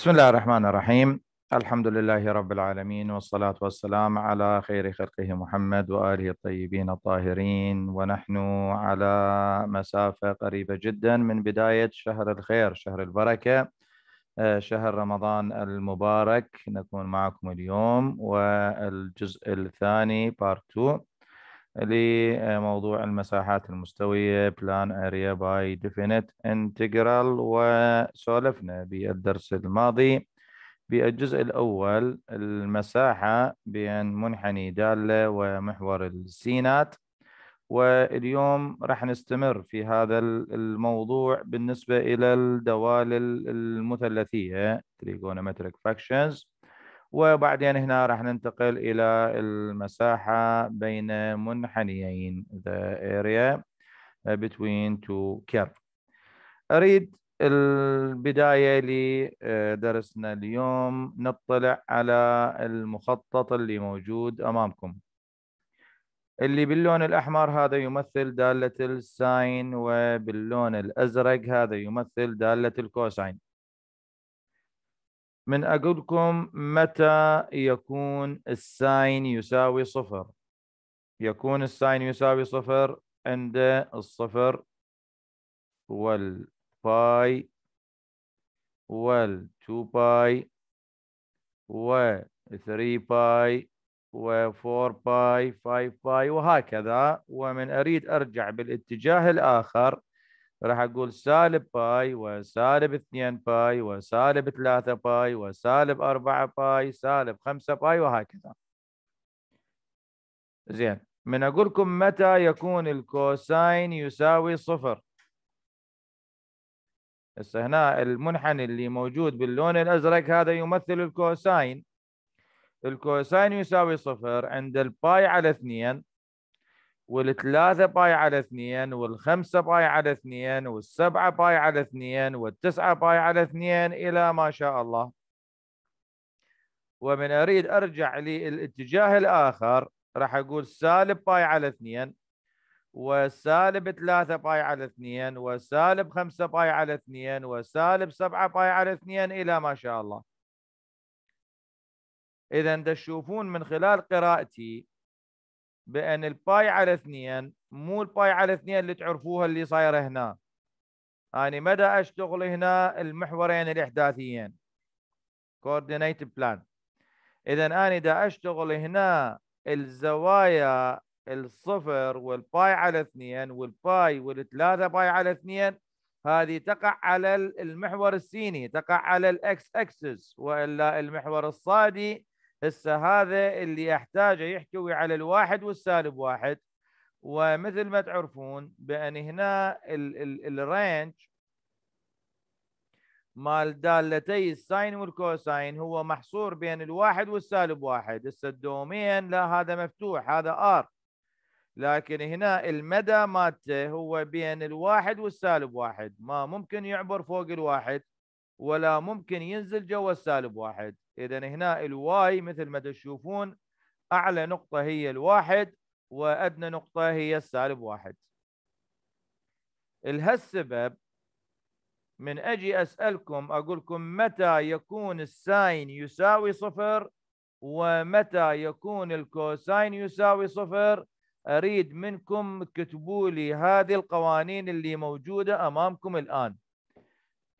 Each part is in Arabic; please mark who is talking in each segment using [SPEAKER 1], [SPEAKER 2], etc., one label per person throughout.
[SPEAKER 1] بسم الله الرحمن الرحيم الحمد لله رب العالمين والصلاة والسلام على خير خلقه محمد وآله الطيبين الطاهرين ونحن على مسافة قريبة جدا من بداية شهر الخير شهر البركة شهر رمضان المبارك نكون معكم اليوم والجزء الثاني بارت 2 لموضوع المساحات المستوية بلان اريا باي ديفينيت انتجرال وسولفنا بالدرس الماضي بالجزء الأول المساحة بين منحني دالة ومحور السينات واليوم راح نستمر في هذا الموضوع بالنسبة إلى الدوال المثلثية trigonometric fractions وبعدين هنا راح ننتقل إلى المساحة بين منحنيين the area between two curves أريد البداية لدرسنا آه، اليوم نطلع على المخطط اللي موجود أمامكم اللي باللون الأحمر هذا يمثل دالة الساين وباللون الأزرق هذا يمثل دالة الكوساين من أقولكم متى يكون الساين يساوي صفر يكون الساين يساوي صفر عند الصفر والباي والتو 2 باي وثري 3 باي وفور 4 باي 5 باي وهكذا ومن أريد أرجع بالاتجاه الآخر راح اقول سالب باي وسالب 2 باي وسالب 3 باي وسالب 4 باي سالب 5 باي وهكذا زين من اقول لكم متى يكون الكوساين يساوي صفر هسه هنا المنحني اللي موجود باللون الازرق هذا يمثل الكوساين الكوساين يساوي صفر عند الباي على 2 والثلاثة باي على اثنين والخمسة باي على اثنين والسبعة باي على اثنين والتسعة باي على اثنين إلى ما شاء الله ومن أريد أرجع للاتجاه الآخر راح أقول سالب باي على اثنين وسالب ثلاثة باي على اثنين وسالب خمسة باي على اثنين وسالب سبعة باي على اثنين إلى ما شاء الله إذا تشوفون من خلال قراءتي بان الباي على 2 مو الباي على 2 اللي تعرفوها اللي صايره هنا اني يعني مدى اشتغل هنا المحورين الاحداثيين كوردينيت بلان اذا اني دا اشتغل هنا الزوايا الصفر والباي على اثنين والباي والثلاثة باي على اثنين هذه تقع على المحور السيني تقع على الاكس اكسس والا المحور الصادي هسه هذا اللي يحتاجه يحتوي على الواحد والسالب واحد ومثل ما تعرفون بان هنا الرينج مال دالتي الساين والكوساين هو محصور بين الواحد والسالب واحد هسه الدومين لا هذا مفتوح هذا ار لكن هنا المدى مالته هو بين الواحد والسالب واحد ما ممكن يعبر فوق الواحد ولا ممكن ينزل جوا السالب واحد اذا هنا الواي مثل ما تشوفون اعلى نقطه هي الواحد وادنى نقطه هي السالب واحد لهالسبب من اجي اسالكم اقول لكم متى يكون الساين يساوي صفر ومتى يكون الكوساين يساوي صفر اريد منكم تكتبوا لي هذه القوانين اللي موجوده امامكم الان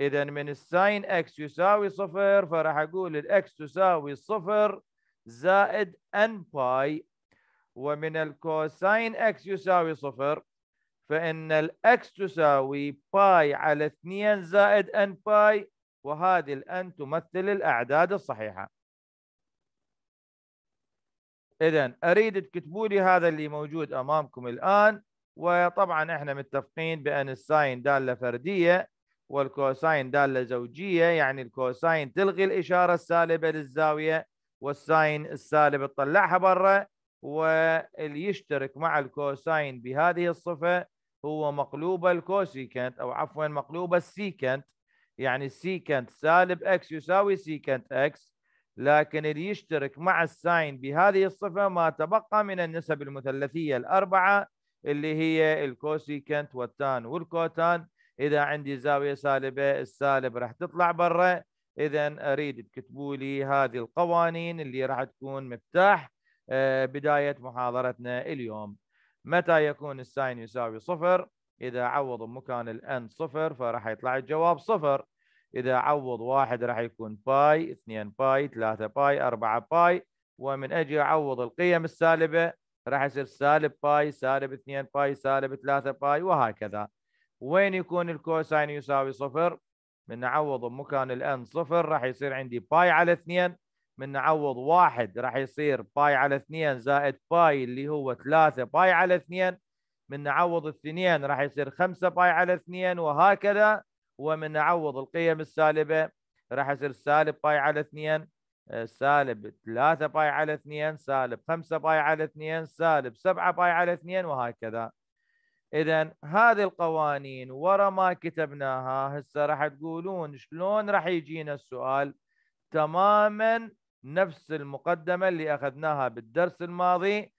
[SPEAKER 1] اذا من الساين اكس يساوي صفر فراح اقول الاكس تساوي صفر زائد ان باي ومن الكوساين اكس يساوي صفر فان الاكس تساوي باي على 2 زائد ان باي وهذه الان تمثل الاعداد الصحيحه اذا اريد تكتبوا لي هذا اللي موجود امامكم الان وطبعا احنا متفقين بان الساين داله فرديه والكوساين دالة زوجية يعني الكوساين تلغي الإشارة السالبة للزاوية والساين السالب تطلعها برا واللي يشترك مع الكوساين بهذه الصفة هو مقلوب الكوسيكنت أو عفوا مقلوب السيكنت يعني السيكنت سالب اكس يساوي سيكنت اكس لكن اللي يشترك مع الساين بهذه الصفة ما تبقى من النسب المثلثية الأربعة اللي هي الكوسيكنت والتان والكوتان اذا عندي زاويه سالبه السالب راح تطلع برا اذا اريد تكتبوا لي هذه القوانين اللي راح تكون مفتاح آه، بدايه محاضرتنا اليوم متى يكون الساين يساوي صفر اذا عوض مكان الان صفر فراح يطلع الجواب صفر اذا عوض واحد راح يكون باي 2 باي 3 باي 4 باي ومن اجي اعوض القيم السالبه راح يصير سالب باي سالب 2 باي سالب 3 باي وهكذا وين يكون الكوساين يساوي صفر من نعوض مكان الان صفر راح يصير عندي باي على اثنين من نعوض واحد راح يصير باي على اثنين زائد باي اللي هو ثلاثة باي على اثنين من نعوض الاثنين راح يصير خمسة باي على اثنين وهكذا ومن نعوض القيم السالبة راح يصير سالب باي على اثنين آه، سالب ثلاثة باي على اثنين سالب خمسة باي على اثنين سالب سبعة باي على اثنين وهكذا اذا هذه القوانين ورا ما كتبناها هسه راح تقولون شلون راح يجينا السؤال تماما نفس المقدمه اللي اخذناها بالدرس الماضي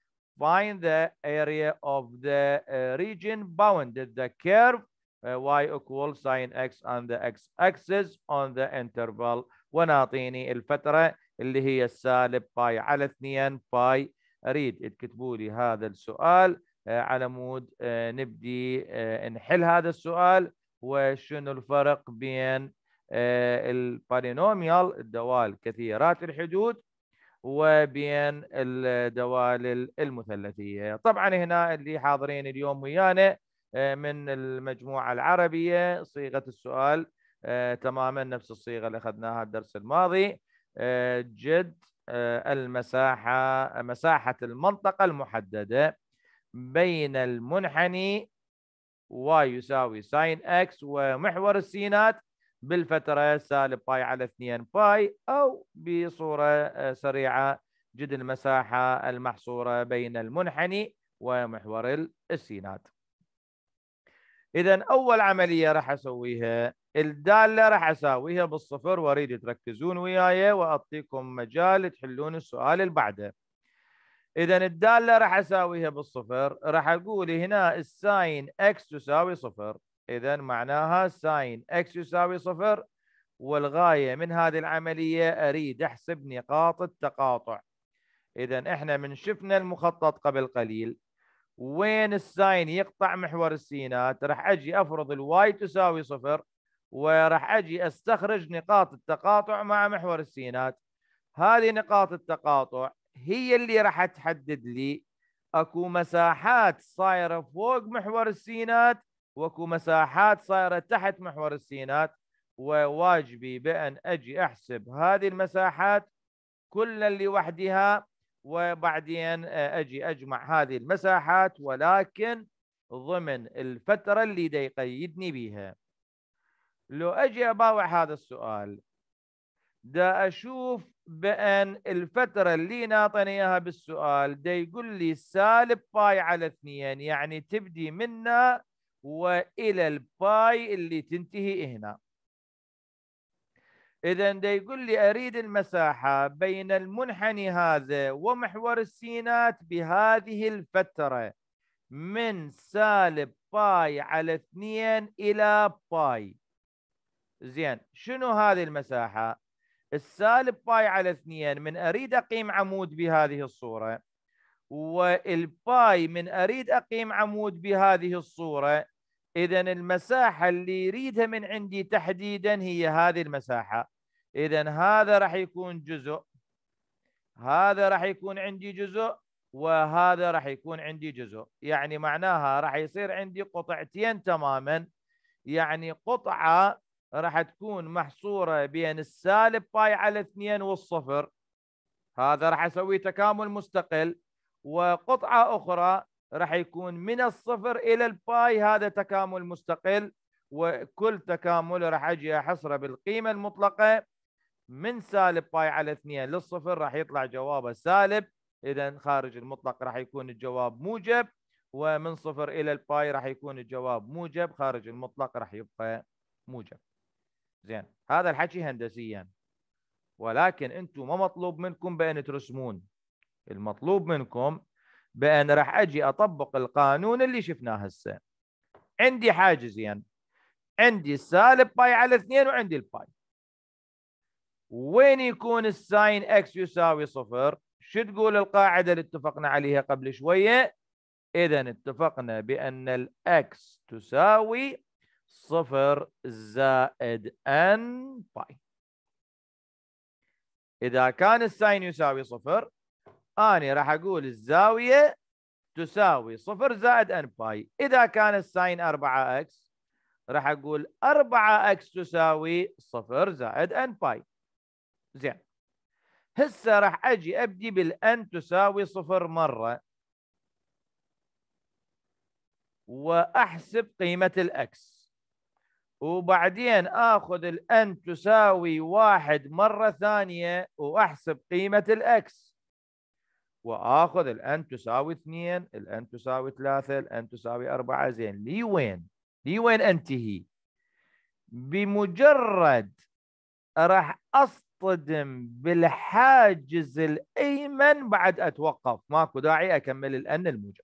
[SPEAKER 1] find the area of the uh, region bounded the curve uh, y equals sin x on the x axis on the interval ونعطيني الفتره اللي هي السالب باي على 2 باي اريد تكتبوا لي هذا السؤال آه، على مود آه، نبدي آه، نحل هذا السؤال وشنو الفرق بين البولينوميال الدوال كثيرات الحدود وبين الدوال المثلثيه طبعا هنا اللي حاضرين اليوم ويانا من المجموعه العربيه صيغه السؤال تماما نفس الصيغه اللي اخذناها الدرس الماضي جد المساحه مساحه المنطقه المحدده بين المنحني واي يساوي ساين اكس ومحور السينات بالفترة سالب باي على 2 باي أو بصورة آه، سريعة جد المساحة المحصورة بين المنحني ومحور السينات إذا أول عملية راح أسويها الدالة راح أساويها بالصفر وأريد تركزون وياي وأعطيكم مجال تحلون السؤال اللي بعده اذا الداله راح اساويها بالصفر راح اقول هنا الساين اكس تساوي صفر اذا معناها ساين اكس يساوي صفر والغايه من هذه العمليه اريد احسب نقاط التقاطع اذا احنا من شفنا المخطط قبل قليل وين الساين يقطع محور السينات راح اجي افرض الواي تساوي صفر وراح اجي استخرج نقاط التقاطع مع محور السينات هذه نقاط التقاطع هي اللي راح تحدد لي اكو مساحات صايره فوق محور السينات واكو مساحات صايره تحت محور السينات وواجبي بان اجي احسب هذه المساحات اللي لوحدها وبعدين آه، اجي اجمع هذه المساحات ولكن ضمن الفتره اللي دا يقيدني بها لو اجي اباوع هذا السؤال دا اشوف بان الفتره اللي ناطني اياها بالسؤال دا يقول لي سالب باي على اثنين يعني تبدي منا والى الباي اللي تنتهي هنا اذا دا يقول لي اريد المساحه بين المنحني هذا ومحور السينات بهذه الفتره من سالب باي على اثنين الى باي زين شنو هذه المساحه السالب باي على اثنين من اريد اقيم عمود بهذه الصوره والباي من اريد اقيم عمود بهذه الصوره اذا المساحه اللي يريدها من عندي تحديدا هي هذه المساحه اذا هذا راح يكون جزء هذا راح يكون عندي جزء وهذا راح يكون عندي جزء يعني معناها راح يصير عندي قطعتين تماما يعني قطعه راح تكون محصوره بين السالب باي على 2 والصفر هذا راح اسوي تكامل مستقل وقطعه اخرى راح يكون من الصفر الى الباي هذا تكامل مستقل وكل تكامل راح اجي احصره بالقيمه المطلقه من سالب باي على 2 للصفر راح يطلع جوابه سالب اذا خارج المطلق راح يكون الجواب موجب ومن صفر الى الباي راح يكون الجواب موجب خارج المطلق راح يبقى موجب زين هذا الحكي هندسيا ولكن انتم ما مطلوب منكم بان ترسمون المطلوب منكم بان راح اجي اطبق القانون اللي شفناه هسه عندي حاجزين يعني. عندي السالب باي على 2 وعندي الباي وين يكون الساين اكس يساوي صفر شو تقول القاعده اللي اتفقنا عليها قبل شويه اذا اتفقنا بان الاكس تساوي صفر زائد n باي إذا كان الساين يساوي صفر أنا راح أقول الزاوية تساوي صفر زائد n باي إذا كان الساين 4x راح أقول 4x تساوي صفر زائد n باي زين هسه راح أجي أبدي بالان تساوي صفر مرة وأحسب قيمة الأكس وبعدين اخذ الان تساوي واحد مره ثانيه واحسب قيمه الاكس واخذ الان تساوي اثنين الان تساوي ثلاثه الان تساوي اربعه زين لي وين؟ لي وين انتهي؟ بمجرد راح اصطدم بالحاجز الايمن بعد اتوقف ماكو داعي اكمل الان الموجب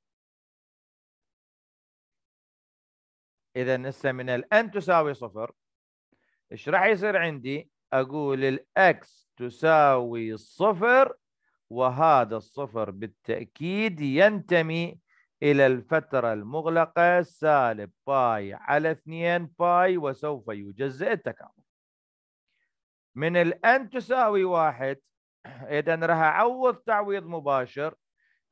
[SPEAKER 1] اذا هسه من الان تساوي صفر ايش راح يصير عندي؟ اقول الاكس تساوي صفر وهذا الصفر بالتاكيد ينتمي الى الفتره المغلقه سالب باي على 2 باي وسوف يجزئ التكامل. من الان تساوي واحد اذا راح اعوض تعويض مباشر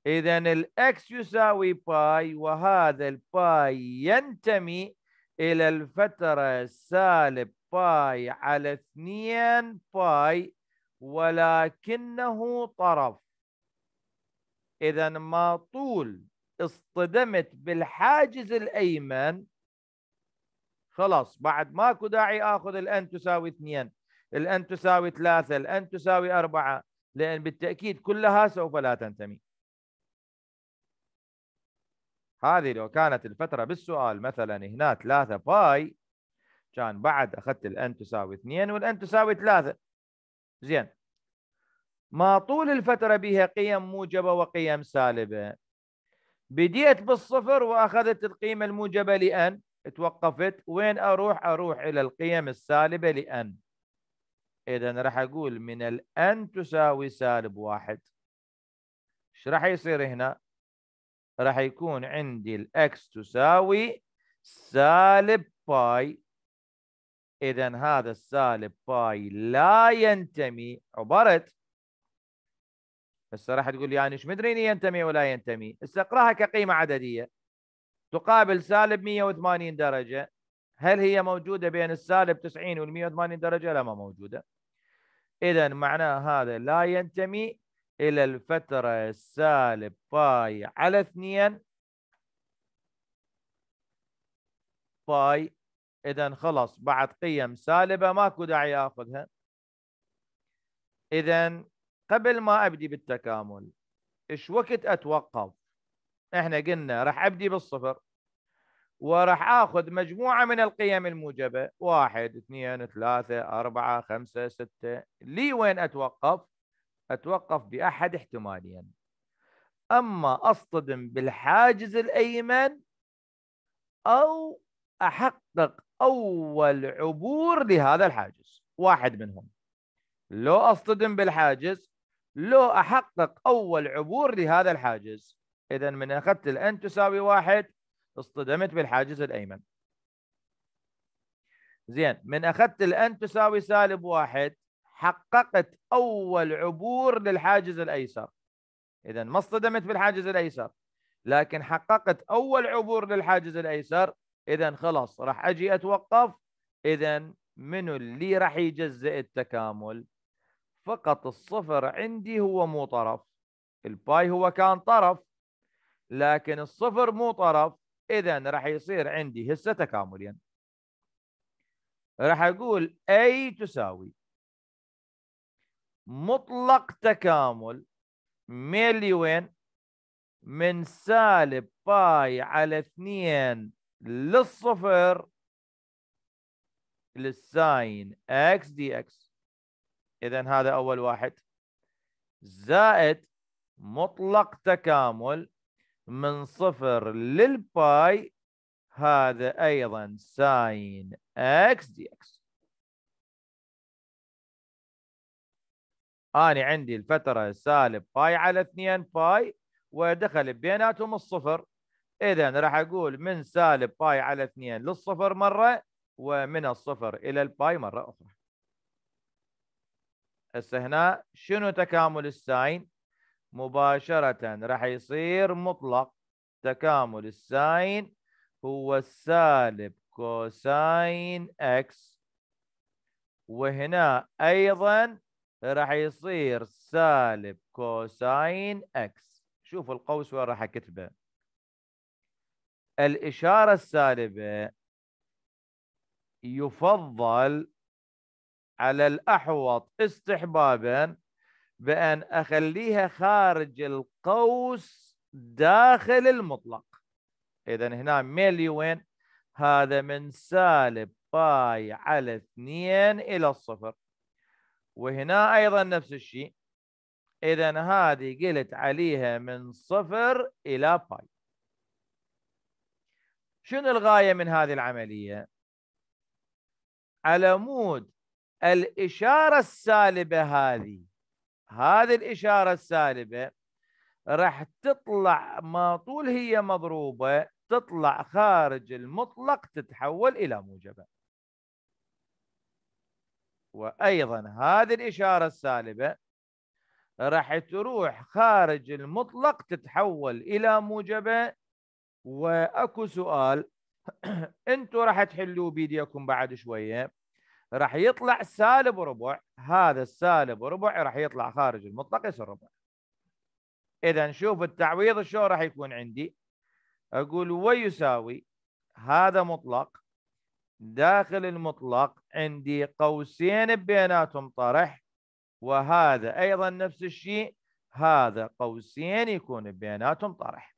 [SPEAKER 1] اذا الاكس يساوي باي وهذا الباي ينتمي الى الفتره سالب باي على 2 باي ولكنه طرف اذا ما طول اصطدمت بالحاجز الايمن خلاص بعد ماكو داعي اخذ الان تساوي 2 الان تساوي 3 الان تساوي 4 لان بالتاكيد كلها سوف لا تنتمي هذه لو كانت الفترة بالسؤال مثلا هنا 3 باي كان بعد أخذت الأن تساوي 2 والأن تساوي 3 زين ما طول الفترة بها قيم موجبة وقيم سالبة بديت بالصفر وأخذت القيمة الموجبة لأن توقفت وين أروح أروح إلى القيم السالبة لأن إذا راح أقول من الأن تساوي سالب واحد ايش راح يصير هنا راح يكون عندي الاكس تساوي سالب باي اذا هذا السالب باي لا ينتمي عبرت هسه راح تقول لي يعني ايش مدريني ينتمي ولا ينتمي هسه اقراها كقيمه عدديه تقابل سالب 180 درجه هل هي موجوده بين السالب 90 وال 180 درجه لا ما موجوده اذا معناه هذا لا ينتمي إلى الفترة السالب باي على اثنين باي إذا خلص بعد قيم سالبة ماكو داعي آخذها إذا قبل ما أبدي بالتكامل إيش وقت أتوقف إحنا قلنا راح أبدي بالصفر وراح اخذ مجموعه من القيم الموجبه واحد اثنين ثلاثه اربعه خمسه سته لي وين اتوقف؟ أتوقف بأحد احتمالين أما أصطدم بالحاجز الأيمن أو أحقق أول عبور لهذا الحاجز واحد منهم لو أصطدم بالحاجز لو أحقق أول عبور لهذا الحاجز إذا من أخذت الأن تساوي واحد اصطدمت بالحاجز الأيمن زين من أخذت الأن تساوي سالب واحد حققت اول عبور للحاجز الايسر اذا ما اصطدمت بالحاجز الايسر لكن حققت اول عبور للحاجز الايسر اذا خلاص راح اجي اتوقف اذا منو اللي راح يجزئ التكامل فقط الصفر عندي هو مو طرف الباي هو كان طرف لكن الصفر مو طرف اذا راح يصير عندي هسه تكامليا راح اقول اي تساوي مطلق تكامل ميلي وين؟ من سالب باي على اثنين للصفر للساين اكس دي اكس اذا هذا اول واحد زائد مطلق تكامل من صفر للباي هذا ايضا ساين اكس دي اكس انا عندي الفتره سالب باي على 2 باي ودخل بيناتهم الصفر اذا راح اقول من سالب باي على 2 للصفر مره ومن الصفر الى الباي مره اخرى هسه هنا شنو تكامل الساين مباشره راح يصير مطلق تكامل الساين هو السالب كوساين اكس وهنا ايضا راح يصير سالب كوساين اكس شوفوا القوس وين راح اكتبه الاشاره السالبه يفضل على الاحوط استحبابا بان اخليها خارج القوس داخل المطلق اذا هنا ميلي وين هذا من سالب باي على 2 الى الصفر وهنا ايضا نفس الشيء اذا هذه قلت عليها من صفر الى باي شنو الغايه من هذه العمليه على مود الاشاره السالبه هذه هذه الاشاره السالبه راح تطلع ما طول هي مضروبه تطلع خارج المطلق تتحول الى موجبه وايضا هذه الاشاره السالبه راح تروح خارج المطلق تتحول الى موجبه واكو سؤال انتم راح تحلوه بيديكم بعد شويه راح يطلع سالب ربع هذا السالب ربع راح يطلع خارج المطلق يصير ربع اذا شوف التعويض شو راح يكون عندي اقول ويساوي هذا مطلق داخل المطلق عندي قوسين بيناتهم طرح وهذا أيضا نفس الشيء هذا قوسين يكون بيناتهم طرح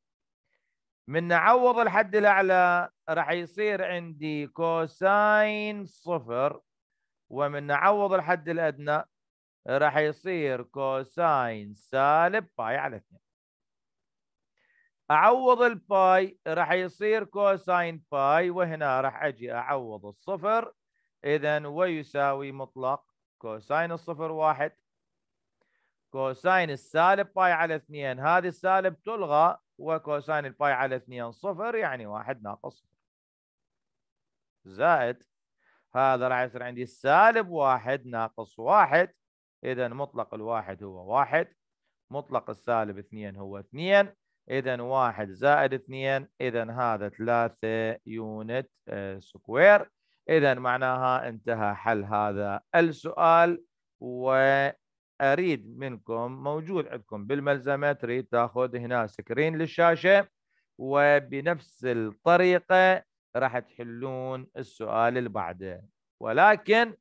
[SPEAKER 1] من نعوض الحد الأعلى راح يصير عندي كوساين صفر ومن نعوض الحد الأدنى راح يصير كوساين سالب باي على 2 اعوض الباي راح يصير كوساين باي وهنا راح اجي اعوض الصفر اذا ويساوي مطلق كوساين الصفر واحد كوساين السالب باي على اثنين هذه السالب تلغى وكوساين الباي على اثنين صفر يعني واحد ناقص زائد هذا راح يصير عندي سالب واحد ناقص واحد اذا مطلق الواحد هو واحد مطلق السالب اثنين هو اثنين إذا واحد زائد اثنين إذا هذا ثلاثة يونت آه، سكوير إذا معناها انتهى حل هذا السؤال وأريد منكم موجود عندكم بالملزمة تريد تاخذ هنا سكرين للشاشة وبنفس الطريقة راح تحلون السؤال اللي بعده ولكن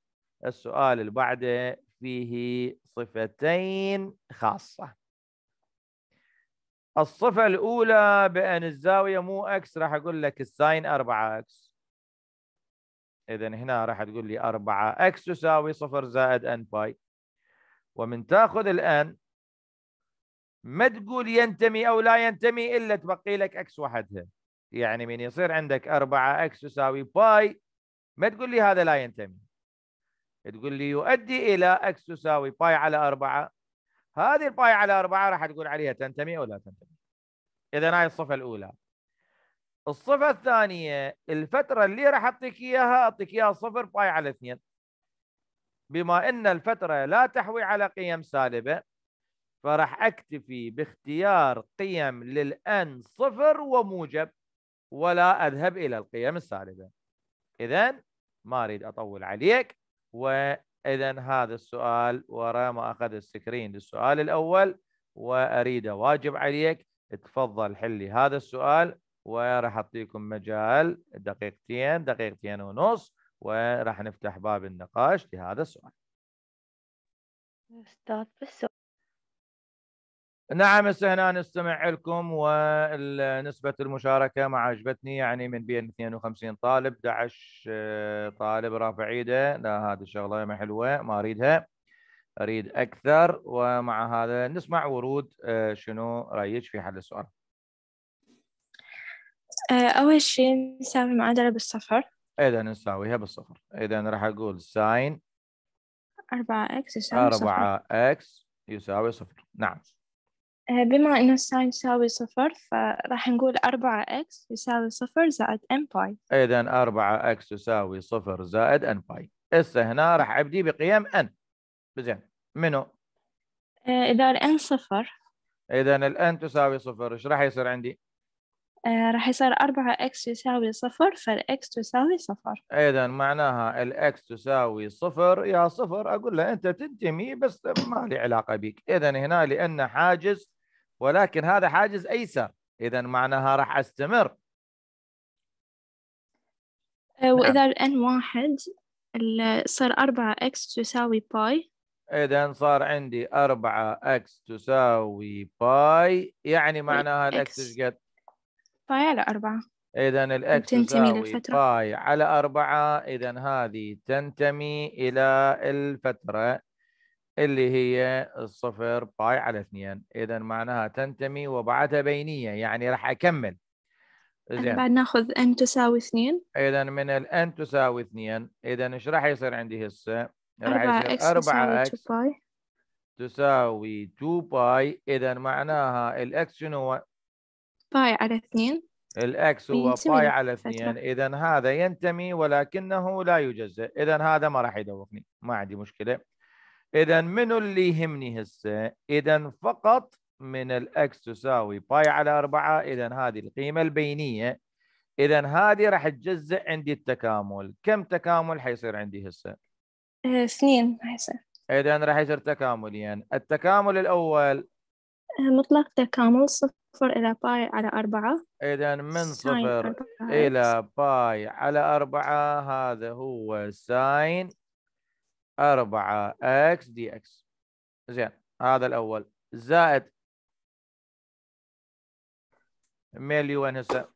[SPEAKER 1] السؤال اللي بعده فيه صفتين خاصة الصفة الأولى بأن الزاوية مو اكس راح أقول لك الساين 4 اكس إذا هنا راح تقول لي 4 اكس تساوي صفر زائد ان باي ومن تاخذ الآن ما تقول ينتمي أو لا ينتمي إلا تبقي لك اكس وحدها يعني من يصير عندك 4 اكس تساوي باي ما تقول لي هذا لا ينتمي تقول لي يؤدي إلى اكس تساوي باي على 4 هذه الباي على 4 راح تقول عليها تنتمي أو لا تنتمي اذا هاي الصفه الاولى الصفه الثانيه الفتره اللي راح اعطيك اياها اعطيك اياها صفر باي على اثنين بما ان الفتره لا تحوي على قيم سالبه فراح اكتفي باختيار قيم للان صفر وموجب ولا اذهب الى القيم السالبه اذا ما اريد اطول عليك واذا هذا السؤال وراء ما اخذ السكرين للسؤال الاول واريد واجب عليك اتفضل حلي هذا السؤال وراح اعطيكم مجال دقيقتين دقيقتين ونص وراح نفتح باب النقاش لهذا السؤال
[SPEAKER 2] استاذ بالسؤال
[SPEAKER 1] نعم هسه هنا نستمع لكم ونسبة المشاركة ما عجبتني يعني من بين 52 طالب 11 آه، طالب رافع ايده لا هذه الشغلة ما حلوة ما اريدها اريد اكثر ومع هذا نسمع ورود آه، شنو رايك في حل السؤال
[SPEAKER 3] آه، اول شيء نساوي معادله بالصفر
[SPEAKER 1] اذا نساويها بالصفر اذا راح اقول ساين
[SPEAKER 3] 4 اكس يساوي 4
[SPEAKER 1] اكس يساوي صفر نعم
[SPEAKER 3] آه، بما انه الساين يساوي صفر فراح نقول 4 اكس يساوي صفر زائد ان باي
[SPEAKER 1] اذا 4 اكس يساوي صفر زائد ان باي هسه هنا راح ابدي بقيم ان بزين منو؟
[SPEAKER 3] آه، إذا الآن صفر
[SPEAKER 1] إذا الآن تساوي صفر إيش راح يصير عندي؟
[SPEAKER 3] آه، راح يصير أربعة إكس يساوي
[SPEAKER 2] صفر فالإكس تساوي صفر
[SPEAKER 1] إذا معناها الإكس تساوي صفر يا صفر أقول له أنت تنتمي بس ما لي علاقة بك إذا هنا لأن حاجز ولكن هذا حاجز أيسر إذا معناها راح أستمر
[SPEAKER 3] آه، وإذا نعم. الآن واحد يصير أربعة إكس تساوي باي
[SPEAKER 1] اذا صار عندي 4 اكس تساوي باي يعني معناها الاكس ايش قد؟
[SPEAKER 3] باي على 4
[SPEAKER 1] اذا الاكس تساوي باي على 4 اذا هذه تنتمي الى الفتره اللي هي الصفر باي على 2 اذا معناها تنتمي وبعدها بينيه يعني راح اكمل زين بعد
[SPEAKER 3] ناخذ n تساوي 2
[SPEAKER 1] اذا من ال تساوي 2 اذا ايش راح يصير عندي هسه؟ أربعة إكس أربعة تساوي 2 باي إذا معناها الإكس شنو هو؟
[SPEAKER 3] باي على 2
[SPEAKER 1] الإكس هو باي على 2 إذا هذا ينتمي ولكنه لا يجزئ إذا هذا ما راح يدوخني ما عندي مشكلة إذا منو اللي يهمني هسه؟ إذا فقط من الإكس تساوي باي على 4 إذا هذه القيمة البينية إذا هذه راح تجزئ عندي التكامل، كم تكامل حيصير عندي هسه؟
[SPEAKER 3] آه، سنين حسن
[SPEAKER 1] إذا راح يصير تكامليا يعني. التكامل الأول آه،
[SPEAKER 3] مطلق تكامل صفر إلى باي على أربعة
[SPEAKER 1] إذا من صفر إلى باي على أربعة هذا هو ساين أربعة إكس دي إكس زين هذا الأول زائد
[SPEAKER 4] مليون هسه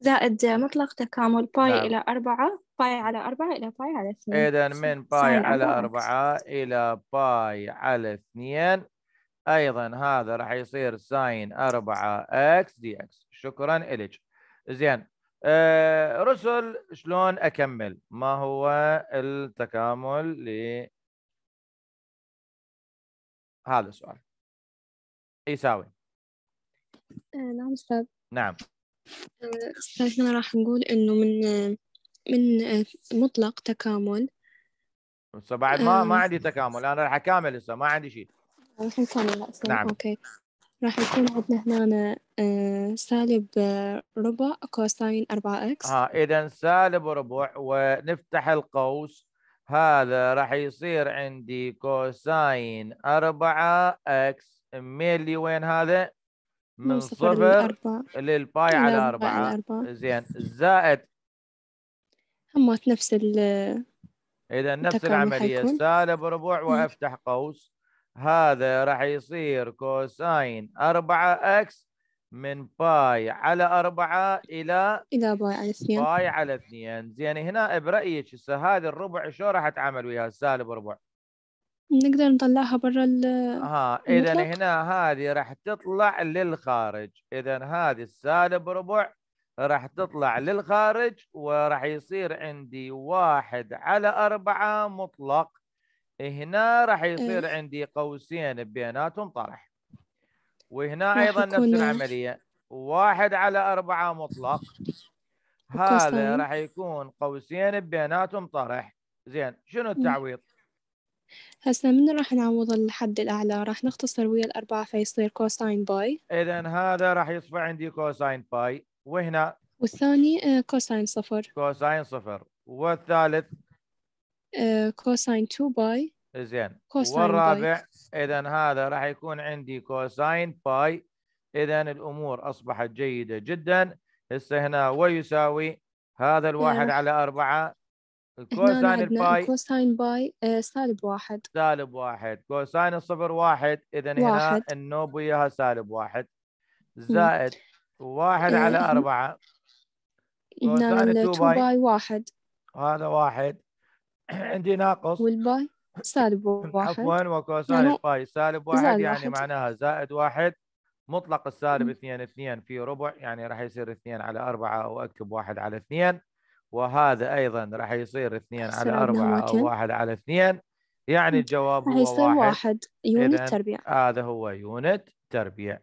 [SPEAKER 3] زائد مطلق تكامل باي نعم. إلى أربعة باي على أربعة إلى باي على اثنين إذا
[SPEAKER 1] من باي على أربعة أربعة, أربعة إلى باي على اثنين أيضا هذا راح يصير ساين أربعة إكس دي إكس شكرا إليك زين آه رسل شلون أكمل ما هو التكامل ل هذا السؤال يساوي
[SPEAKER 3] آه، نعم أستاذ نعم استاذنا راح نقول انه من من مطلق تكامل
[SPEAKER 1] هسه بعد ما ما آه. عندي تكامل انا راح اكامل هسه ما عندي شيء
[SPEAKER 3] راح نكمل نعم اوكي راح يكون عندنا هنا آه، سالب آه، ربع كوساين 4 اكس
[SPEAKER 1] اه اذا سالب ربع ونفتح القوس هذا راح يصير عندي كوساين 4 اكس ميلي وين هذا؟ من صفر للباي على أربعة زين زائد
[SPEAKER 2] همات نفس ال
[SPEAKER 1] إذا نفس العملية سالب ربع وأفتح قوس هذا راح يصير كوساين 4 اكس من باي على 4 الى الى باي على 2 باي على 2 زين هنا برايك هسه هذا الربع شو راح تعمل وياه سالب ربع
[SPEAKER 3] نقدر نطلعها برا ها
[SPEAKER 1] آه، اذا هنا هذه راح تطلع للخارج اذا هذه السالب ربع راح تطلع للخارج وراح يصير عندي واحد على أربعة مطلق هنا راح يصير إيه؟ عندي قوسين بيناتهم طرح وهنا أيضا نفس العملية واحد على أربعة مطلق هذا راح يكون قوسين بيناتهم طرح زين شنو التعويض
[SPEAKER 3] هسا من راح نعوض الحد الأعلى راح نختصر ويا الأربعة فيصير كوساين باي
[SPEAKER 1] إذا هذا راح يصبح عندي كوساين باي وهنا
[SPEAKER 3] والثاني كوساين آه، صفر
[SPEAKER 1] كوساين صفر والثالث
[SPEAKER 3] كوساين 2 باي
[SPEAKER 1] زين والرابع إذا هذا راح يكون عندي كوساين باي إذا الأمور أصبحت جيدة جدا هسه هنا ويساوي هذا الواحد آه. على أربعة الكوساين نعم، نعم، الباي
[SPEAKER 3] الكوساين باي آه، سالب واحد
[SPEAKER 1] سالب واحد كوساين الصفر واحد اذا هنا النوب وياها سالب واحد نعم. زائد واحد آه، على أربعة كوساين تو باي واحد هذا واحد عندي ناقص والباي
[SPEAKER 2] سالب واحد عفوا
[SPEAKER 1] وكوساين باي سالب واحد يعني واحد. معناها زائد واحد مطلق السالب اثنين اثنين في ربع يعني راح يصير اثنين على أربعة وأكتب واحد على اثنين وهذا ايضا راح يصير اثنين على اربعه او واحد على اثنين يعني الجواب راح يصير واحد, واحد. يونت تربيع هذا هو يونت تربيع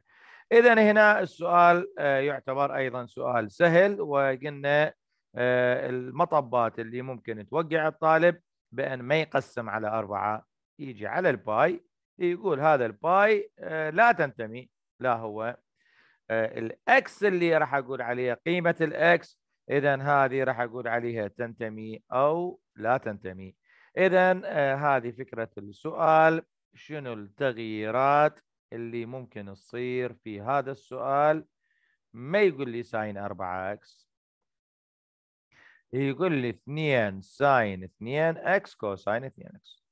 [SPEAKER 1] اذا هنا السؤال آه، يعتبر ايضا سؤال سهل وقلنا آه، المطبات اللي ممكن توقع الطالب بان ما يقسم على اربعه يجي على الباي يقول هذا الباي آه، لا تنتمي لا هو الاكس اللي راح اقول عليه قيمه الاكس اذا هذه راح اقول عليها تنتمي او لا تنتمي اذا آه هذه فكره السؤال شنو التغييرات اللي ممكن تصير في هذا السؤال ما يقول لي ساين 4 اكس يقول لي 2 ساين 2 اكس كوساين 2 اكس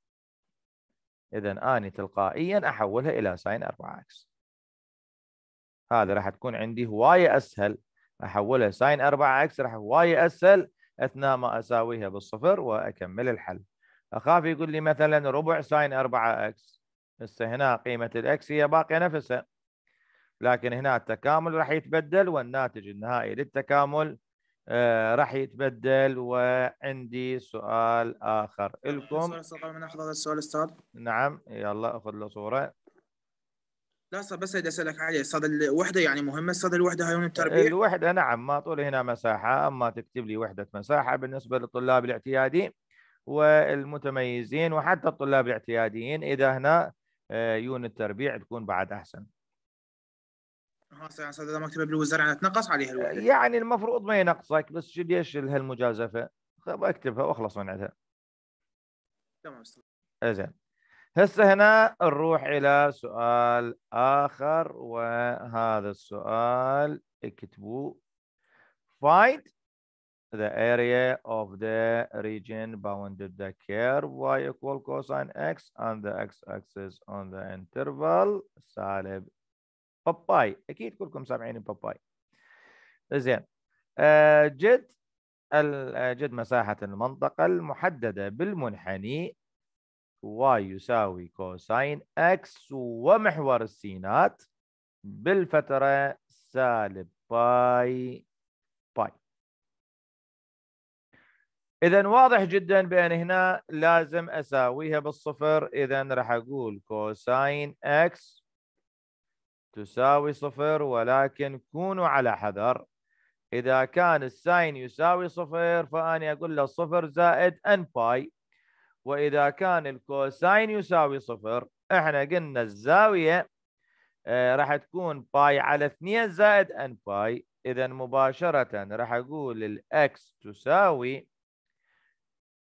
[SPEAKER 1] اذا اني تلقائيا احولها الى ساين 4 اكس هذا راح تكون عندي هوايه اسهل احولها ساين 4 اكس راح واي اسهل اثناء ما اساويها بالصفر واكمل الحل اخاف يقول لي مثلا ربع ساين 4 اكس هسه هنا قيمه الاكس هي باقيه نفسها لكن هنا التكامل راح يتبدل والناتج النهائي للتكامل آه راح يتبدل وعندي سؤال اخر لكم ناخذ هذا السؤال استاذ نعم يلا اخذ له صوره
[SPEAKER 5] لا صار بس بدي اسالك عليه صار الوحده يعني مهمه صار الوحده هاي التربيه
[SPEAKER 1] الوحده نعم ما طول هنا مساحه اما تكتب لي وحده مساحه بالنسبه للطلاب الاعتيادي والمتميزين وحتى الطلاب الاعتياديين اذا هنا آه، يون التربيع تكون بعد احسن
[SPEAKER 5] ها مكتبه بالوزاره تنقص عليها آه، الوحده
[SPEAKER 1] يعني المفروض ما ينقصك بس ليش هالمجازفه اكتبها واخلص من عندها تمام آه، زين هسه هنا نروح الى سؤال اخر وهذا السؤال اكتبوه find the area of the region bounded the curve y equal cosine x on the x-axis on the interval سالب باباي اكيد كلكم سامعين باباي زين آه، جد آه، جد مساحة المنطقة المحددة بالمنحني واي يساوي كوساين اكس ومحور السينات بالفترة سالب باي باي إذا واضح جدا بأن هنا لازم أساويها بالصفر إذا راح أقول كوساين اكس تساوي صفر ولكن كونوا على حذر إذا كان الساين يساوي صفر فأني أقول له صفر زائد ان باي واذا كان الكوساين يساوي صفر احنا قلنا الزاويه آه، راح تكون باي على 2 زائد ان باي اذا مباشره راح اقول الاكس تساوي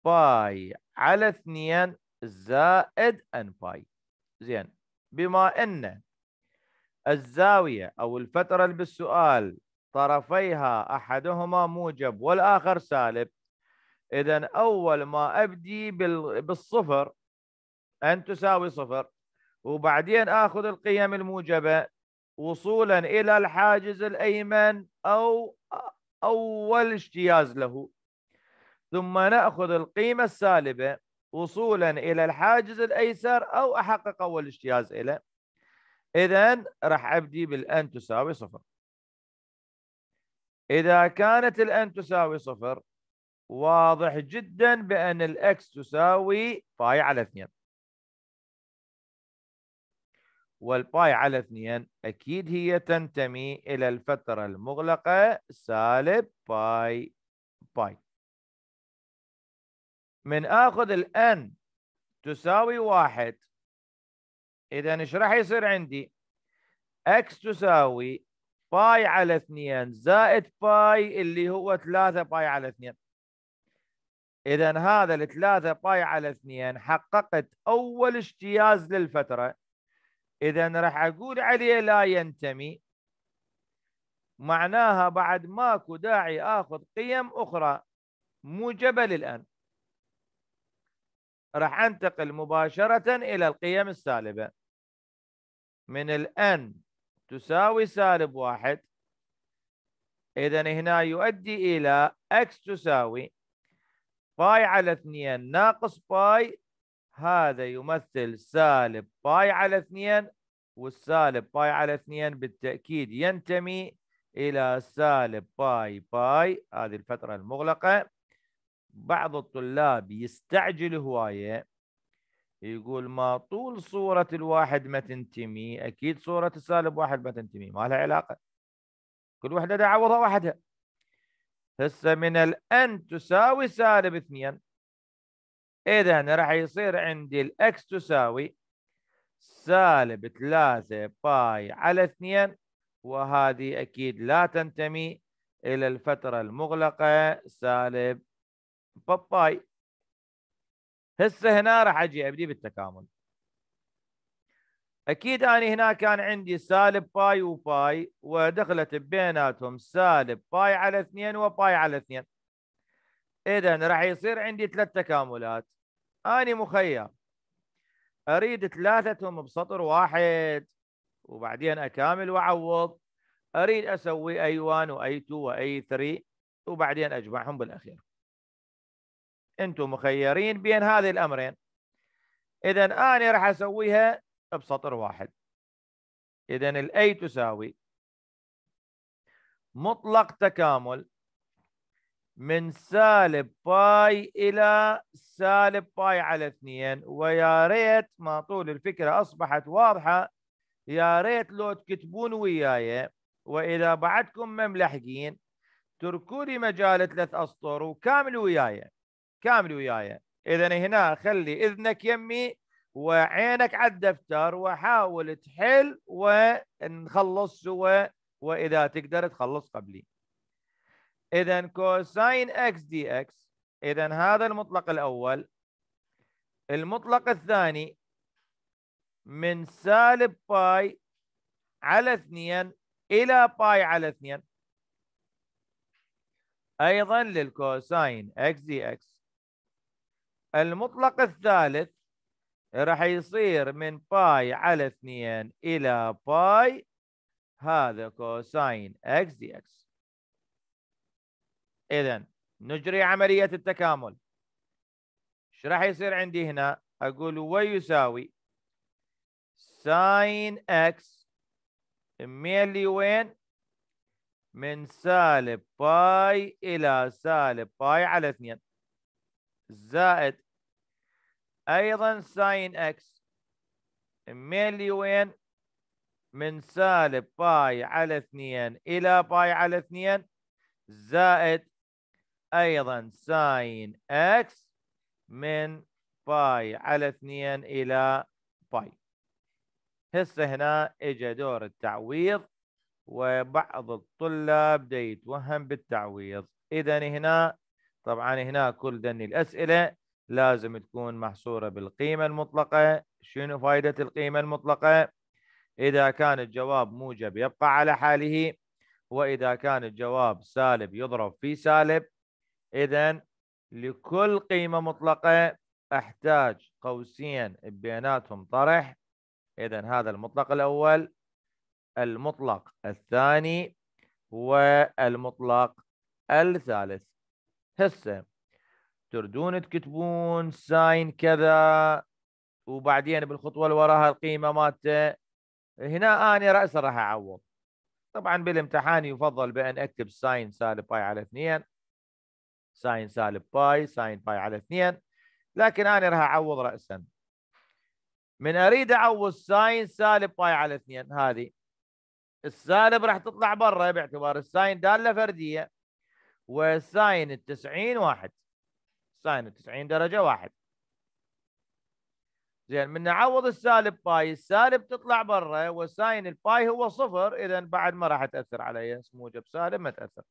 [SPEAKER 1] باي على 2 زائد ان باي زين بما ان الزاويه او الفتره اللي بالسؤال طرفيها احدهما موجب والاخر سالب اذا اول ما ابدي بالصفر ان تساوي صفر وبعدين اخذ القيم الموجبه وصولا الى الحاجز الايمن او اول اجتياز له ثم ناخذ القيمه السالبه وصولا الى الحاجز الايسر او احقق اول اجتياز له اذا راح ابدي بالان تساوي صفر اذا كانت الان تساوي صفر واضح جدا بأن الأكس تساوي باي على 2 والباي على 2 أكيد هي تنتمي إلى الفترة المغلقة سالب باي باي من آخذ الان تساوي واحد إذا إيش راح يصير عندي؟ اكس تساوي باي على 2 زائد باي اللي هو 3 باي على 2 اذا هذا الثلاثة باي على اثنين حققت اول اجتياز للفترة اذا راح اقول عليه لا ينتمي معناها بعد ماكو داعي اخذ قيم اخرى موجبة للان راح انتقل مباشرة الى القيم السالبة من الان تساوي سالب واحد اذا هنا يؤدي الى x تساوي باي على 2 ناقص باي هذا يمثل سالب باي على 2 والسالب باي على 2 بالتأكيد ينتمي إلى سالب باي باي هذه الفترة المغلقة بعض الطلاب يستعجل هواية يقول ما طول صورة الواحد ما تنتمي أكيد صورة السالب واحد ما تنتمي ما لها علاقة كل وحدة دعوضها وحدها هسه من الان تساوي سالب 2 اذا راح يصير عندي الاكس تساوي سالب 3 باي على 2 وهذه اكيد لا تنتمي الى الفتره المغلقه سالب باي هسه هنا راح اجي ابدي بالتكامل اكيد انا هنا كان عندي سالب باي وباي ودخلت بيناتهم سالب باي على 2 وباي على 2 اذا راح يصير عندي ثلاث تكاملات اني مخير اريد ثلاثتهم بسطر واحد وبعدين اكامل واعوض اريد اسوي اي 1 واي 2 واي 3 وبعدين اجمعهم بالاخير انتم مخيرين بين هذه الامرين اذا انا راح اسويها بسطر واحد إذا الأي تساوي مطلق تكامل من سالب باي إلى سالب باي على اثنين ويا ريت ما طول الفكرة أصبحت واضحة يا ريت لو تكتبون وياي وإذا بعدكم مملحقين تركوا لي مجال ثلاث أسطر وكامل وياي كامل وياي إذا هنا خلي إذنك يمي وعينك على الدفتر وحاول تحل ونخلص سوا واذا تقدر تخلص قبلي اذا كوساين اكس دي اكس اذا هذا المطلق الاول المطلق الثاني من سالب باي على اثنين الى باي على اثنين ايضا للكوساين اكس دي اكس المطلق الثالث راح يصير من باي على 2 الى باي هذا كوساين اكس دي اكس اذا نجري عمليه التكامل ايش راح يصير عندي هنا اقول ويساوي ساين اكس ميلي وين من سالب باي الى سالب باي على 2 زائد ايضا ساين اكس ميلي وين من سالب باي على اثنين الى باي على اثنين زائد ايضا ساين اكس من باي على اثنين الى باي هسه هنا اجى دور التعويض وبعض الطلاب دا يتوهم بالتعويض اذا هنا طبعا هنا كل دني الاسئله لازم تكون محصورة بالقيمة المطلقة شنو فائدة القيمة المطلقة إذا كان الجواب موجب يبقى على حاله وإذا كان الجواب سالب يضرب في سالب إذا لكل قيمة مطلقة أحتاج قوسين بيناتهم طرح إذا هذا المطلق الأول المطلق الثاني والمطلق الثالث هسه تردون تكتبون ساين كذا وبعدين بالخطوه اللي وراها القيمه مالته هنا انا راسا راح اعوض طبعا بالامتحان يفضل بان اكتب ساين سالب باي على اثنين ساين سالب باي ساين باي على اثنين لكن انا راح اعوض راسا من اريد اعوض ساين سالب باي على اثنين هذه السالب راح تطلع برا باعتبار الساين داله فرديه والساين التسعين واحد ساين 90 درجه واحد زين من نعوض السالب باي السالب تطلع برا وساين الباي هو صفر اذا بعد ما راح تاثر علي موجب سالب ما تاثر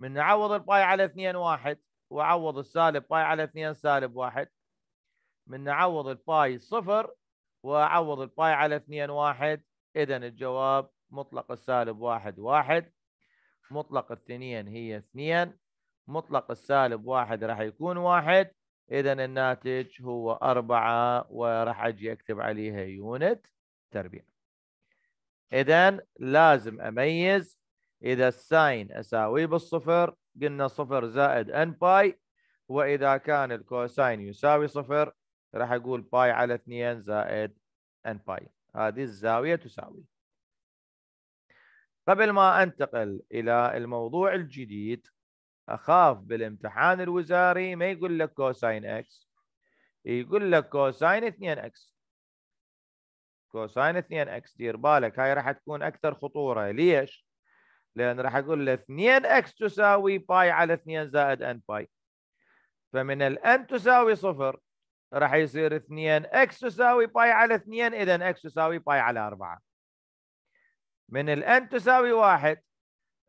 [SPEAKER 1] من نعوض الباي على 2 واحد وعوض السالب باي على 2 سالب واحد من نعوض الباي صفر وعوض الباي على 2 واحد اذا الجواب مطلق السالب واحد واحد مطلق الثنين هي اثنين مطلق السالب واحد راح يكون واحد اذا الناتج هو أربعة وراح اجي اكتب عليها يونت تربيع اذا لازم اميز اذا الساين اساوي بالصفر قلنا صفر زائد ان باي واذا كان الكوساين يساوي صفر راح اقول باي على 2 زائد ان باي هذه الزاويه تساوي قبل ما انتقل الى الموضوع الجديد اخاف بالامتحان الوزاري ما يقول لك كوساين اكس يقول لك كوساين 2 اكس كوساين 2 اكس دير بالك هاي راح تكون اكثر خطوره ليش؟ لان راح اقول له 2 اكس تساوي باي على 2 زائد ان باي فمن الان تساوي صفر راح يصير 2 اكس تساوي باي على 2 اذا اكس تساوي باي على 4 من الان تساوي واحد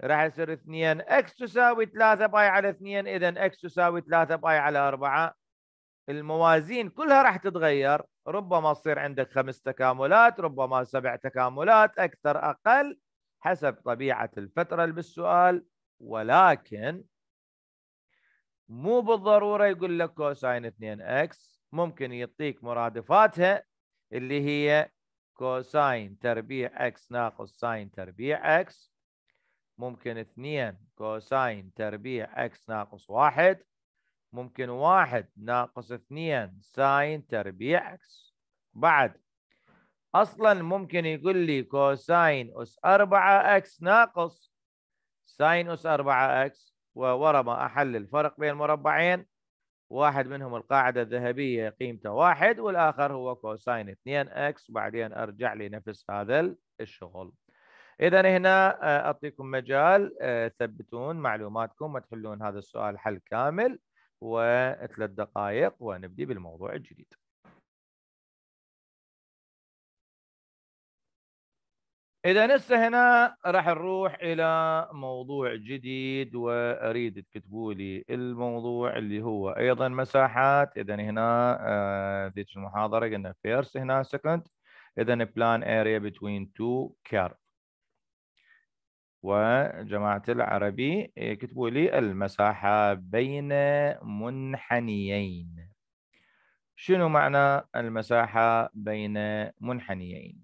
[SPEAKER 1] راح يصير 2 اكس تساوي 3 باي على 2 اذا اكس تساوي 3 باي على 4 الموازين كلها راح تتغير ربما تصير عندك خمس تكاملات ربما سبع تكاملات اكثر اقل حسب طبيعه الفتره اللي بالسؤال ولكن مو بالضروره يقول لك كوساين 2 اكس ممكن يعطيك مرادفاتها اللي هي كوساين تربيع اكس ناقص ساين تربيع اكس ممكن اثنين كوساين تربيع اكس ناقص واحد ممكن واحد ناقص اثنين ساين تربيع اكس بعد اصلا ممكن يقول لي كوساين اس أربعة اكس ناقص ساين اس أربعة اكس وورا ما احل الفرق بين مربعين واحد منهم القاعدة الذهبية قيمته واحد والآخر هو كوساين اثنين اكس بعدين أرجع لنفس هذا الشغل اذا هنا آه، اعطيكم مجال تثبتون آه، معلوماتكم وتحلون هذا السؤال حل كامل وثلاث دقائق ونبدي بالموضوع الجديد اذا هسه هنا راح نروح الى موضوع جديد واريد تكتبوا لي الموضوع اللي هو ايضا مساحات اذا هنا آه، ذيك المحاضره قلنا فيرست هنا سكند اذا بلان اريا بتوين تو كيرف وجماعة العربي آه، كتبوا لي المساحة بين منحنيين شنو معنى المساحة بين منحنيين؟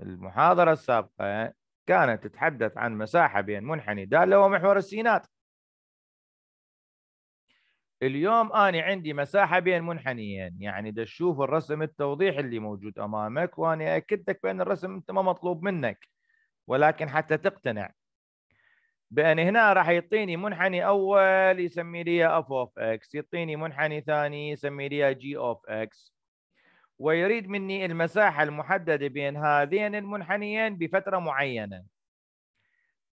[SPEAKER 1] المحاضرة السابقة كانت تتحدث عن مساحة بين منحني دالة ومحور السينات اليوم أنا عندي مساحة بين منحنيين يعني دا تشوف الرسم التوضيح اللي موجود أمامك وأنا أكدتك بأن الرسم أنت ما مطلوب منك ولكن حتى تقتنع بان هنا راح يعطيني منحني اول يسمي لي اف اوف اكس يعطيني منحني ثاني يسمي لي جي اوف اكس ويريد مني المساحه المحدده بين هذين المنحنيين بفتره معينه